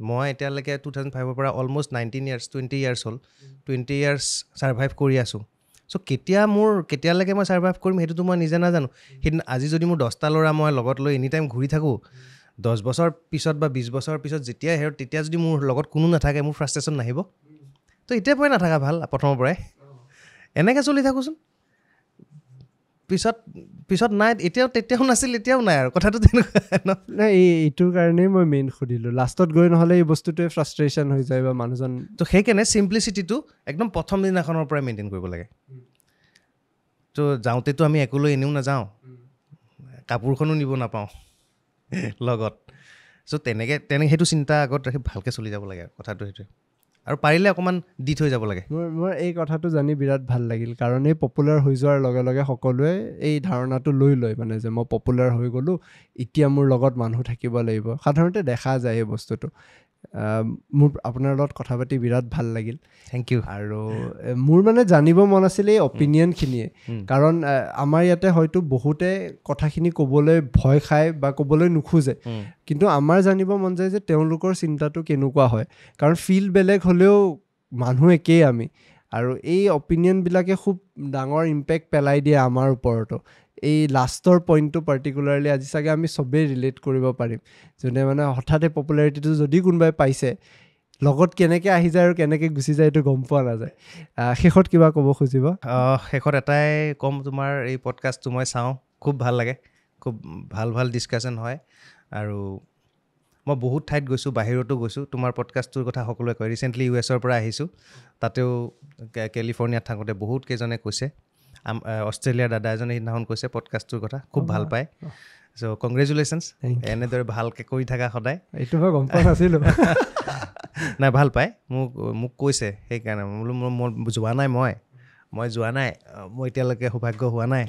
মই এতিয়ালৈকে টু থাউজেণ্ড ফাইভৰ পৰা almost nineteen years twenty years হ'ল টুৱেণ্টি ইয়াৰ্ছ ছাৰ্ভাইভ কৰি আছোঁ চ' কেতিয়া মোৰ কেতিয়ালৈকে মই ছাৰ্ভাইভ কৰিম সেইটোতো মই নিজে নাজানো সেইদিনা আজি যদি মোৰ দহটা ল'ৰা মই লগত লৈ এনি টাইম ঘূৰি থাকোঁ দহ বছৰ পিছত বা বিছ বছৰ পিছত যেতিয়াই সেই তেতিয়া যদি মোৰ লগত কোনো নাথাকে মোৰ ফ্ৰাষ্ট্ৰেশ্যন নাহিব তই এতিয়া পৰাই নাথাকা ভাল প্ৰথমৰ পৰাই এনেকৈ চলি থাকোঁচোন পিছত পিছত নাই এতিয়াও তেতিয়াও নাছিল এতিয়াও নাই আৰু কথাটো তেনেকুৱা নাই এই এইটোৰ কাৰণেই মই মেইন সুধিলোঁ লাষ্টত গৈ নহ'লে এই বস্তুটোৱে ফ্ৰাষ্ট্ৰেশ্যন হৈ যায় বা মানুহজন ত' সেইকাৰণে চিম্প্লিচিটিটো একদম প্ৰথম দিনাখনৰ পৰাই মেইনটেইন কৰিব লাগে ত' যাওঁতেতো আমি একো লৈ এনেও নাযাওঁ কাপোৰখনো নিব নাপাওঁ লগত চ' তেনেকৈ তেনেকৈ সেইটো চিন্তা আগত ৰাখি ভালকৈ চলি যাব লাগে কথাটো সেইটোৱে আৰু পাৰিলে অকণমান দি থৈ যাব লাগে মোৰ মোৰ এই কথাটো জানি বিৰাট ভাল লাগিল কাৰণ এই পপুলাৰ হৈ যোৱাৰ লগে লগে সকলোৱে এই ধাৰণাটো লৈ লয় মানে যে মই পপুলাৰ হৈ গ'লোঁ এতিয়া মোৰ লগত মানুহ থাকিব লাগিব সাধাৰণতে দেখা যায় এই বস্তুটো মোৰ আপোনাৰ লগত কথা পাতি বিৰাট ভাল লাগিল থেংক ইউ আৰু মোৰ মানে জানিব মন আছিল এই অপিনিয়নখিনিয়ে কাৰণ আমাৰ ইয়াতে হয়তো বহুতে কথাখিনি ক'বলৈ ভয় খায় বা ক'বলৈ নোখোজে কিন্তু আমাৰ জানিব মন যায় যে তেওঁলোকৰ চিন্তাটো কেনেকুৱা হয় কাৰণ ফিল্ড বেলেগ হ'লেও মানুহ একেই আমি আৰু এই অপিনিয়নবিলাকে খুব ডাঙৰ ইম্পেক্ট পেলাই দিয়ে আমাৰ ওপৰতো এই লাষ্টৰ পইণ্টটো পাৰ্টিকুলাৰলি আজি চাগে আমি চবেই ৰিলেট কৰিব পাৰিম যোনে মানে হঠাতে পপুলাৰিটিটো যদি কোনোবাই পাইছে লগত কেনেকৈ আহি যায় আৰু কেনেকৈ গুচি যায় এইটো গম পোৱা নাযায় শেষত কিবা ক'ব খুজিব শেষত এটাই ক'ম তোমাৰ এই পডকাষ্টটো মই চাওঁ খুব ভাল লাগে খুব ভাল ভাল ডিছকাশ্যন হয় আৰু মই বহুত ঠাইত গৈছোঁ বাহিৰতো গৈছোঁ তোমাৰ পডকাষ্টটোৰ কথা সকলোৱে কয় ৰিচেণ্টলি ইউ এছৰ পৰা আহিছোঁ তাতেও কেলিফৰ্ণিয়াত থাকোঁতে বহুত কেইজনে কৈছে অষ্ট্ৰেলিয়াৰ দাদা এজনে সেইদিনাখন কৈছে পডকাষ্টটোৰ কথা খুব ভাল পায় চ' কংগ্ৰেচুলেশ্যনছ এনেদৰে ভালকৈ কৰি থাকা সদায় এইটো মই গম পোৱা নাছিলোঁ নাই ভাল পায় মোক মোক কৈছে সেইকাৰণে বোলো মোৰ মই যোৱা নাই মই মই যোৱা নাই মই এতিয়ালৈকে সৌভাগ্য হোৱা নাই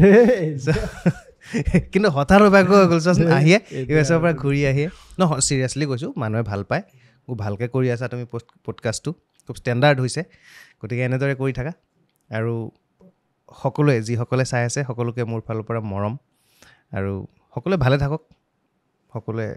কিন্তু হঠাৎ সৌভাগ্য হৈ গ'ল চোৱাচোন আহিয়ে ইউ এছৰ পৰা ঘূৰি আহিয়ে ন চিৰিয়াছলি কৈছোঁ মানুহে ভাল পায় মোৰ ভালকৈ কৰি আছা তুমি পডকাষ্টটো খুব ষ্টেণ্ডাৰ্ড হৈছে গতিকে এনেদৰে কৰি থাকা আৰু সকলোৱে যিসকলে চাই আছে সকলোকে মোৰ ফালৰ পৰা মৰম আৰু সকলোৱে ভালে থাকক সকলোৱে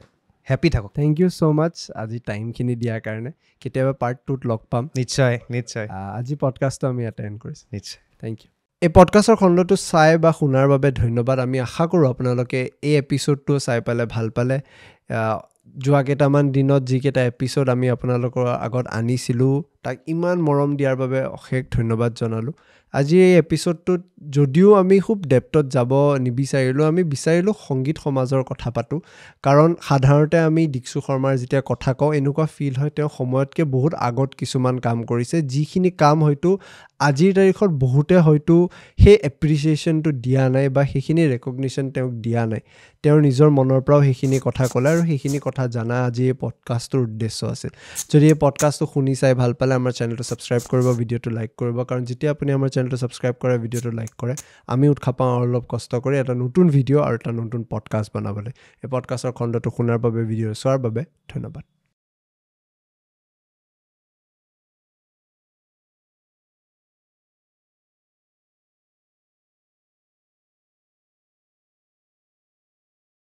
হেপী থাকক থেংক ইউ ছ' মাছ আজি টাইমখিনি দিয়াৰ কাৰণে কেতিয়াবা পাৰ্ট টুত লগ পাম নিশ্চয় নিশ্চয় আজি পডকাষ্টটো আমি এটেণ্ড কৰিছোঁ নিশ্চয় থেংক ইউ এই পডকাষ্টৰ খণ্ডটো চাই বা শুনাৰ বাবে ধন্যবাদ আমি আশা কৰোঁ আপোনালোকে এই এপিছ'ডটো চাই পালে ভাল পালে যোৱা কেইটামান দিনত যিকেইটা এপিছ'ড আমি আপোনালোকৰ আগত আনিছিলোঁ তাক ইমান মৰম দিয়াৰ বাবে অশেষ ধন্যবাদ জনালোঁ আজি এই এপিছ'ডটোত যদিও আমি খুব ডেপ্টত যাব নিবিচাৰিলোঁ আমি বিচাৰিলোঁ সংগীত সমাজৰ কথা পাতোঁ কাৰণ সাধাৰণতে আমি দীক্ষু শৰ্মাৰ যেতিয়া কথা কওঁ এনেকুৱা ফিল হয় তেওঁ সময়তকৈ বহুত আগত কিছুমান কাম কৰিছে যিখিনি কাম হয়তো আজিৰ তাৰিখত বহুতে হয়তো সেই এপ্ৰিচিয়েশ্যনটো দিয়া নাই বা সেইখিনি ৰেকগনিশ্যন তেওঁক দিয়া নাই তেওঁৰ নিজৰ মনৰ পৰাও সেইখিনি কথা ক'লে আৰু সেইখিনি কথা জনা আজি এই পডকাষ্টটোৰ উদ্দেশ্য আছিল যদি এই পডকাষ্টটো শুনি চাই ভাল পালে আমাৰ চেনেলটো ছাবস্ক্ৰাইব কৰিব ভিডিঅ'টো লাইক কৰিব কাৰণ যেতিয়া আপুনি আমাৰ চেনেল চেনেলটো ছাবস্ক্ৰাইব কৰে ভিডিঅ'টো লাইক কৰে আমি উৎসাহ পাওঁ আৰু অলপ কষ্ট কৰি এটা নতুন ভিডিঅ' আৰু এটা নতুন পডকাষ্ট বনাবলৈ এই পডকাষ্টৰ খণ্ডটো শুনাৰ বাবে ভিডিঅ' চোৱাৰ বাবে ধন্যবাদ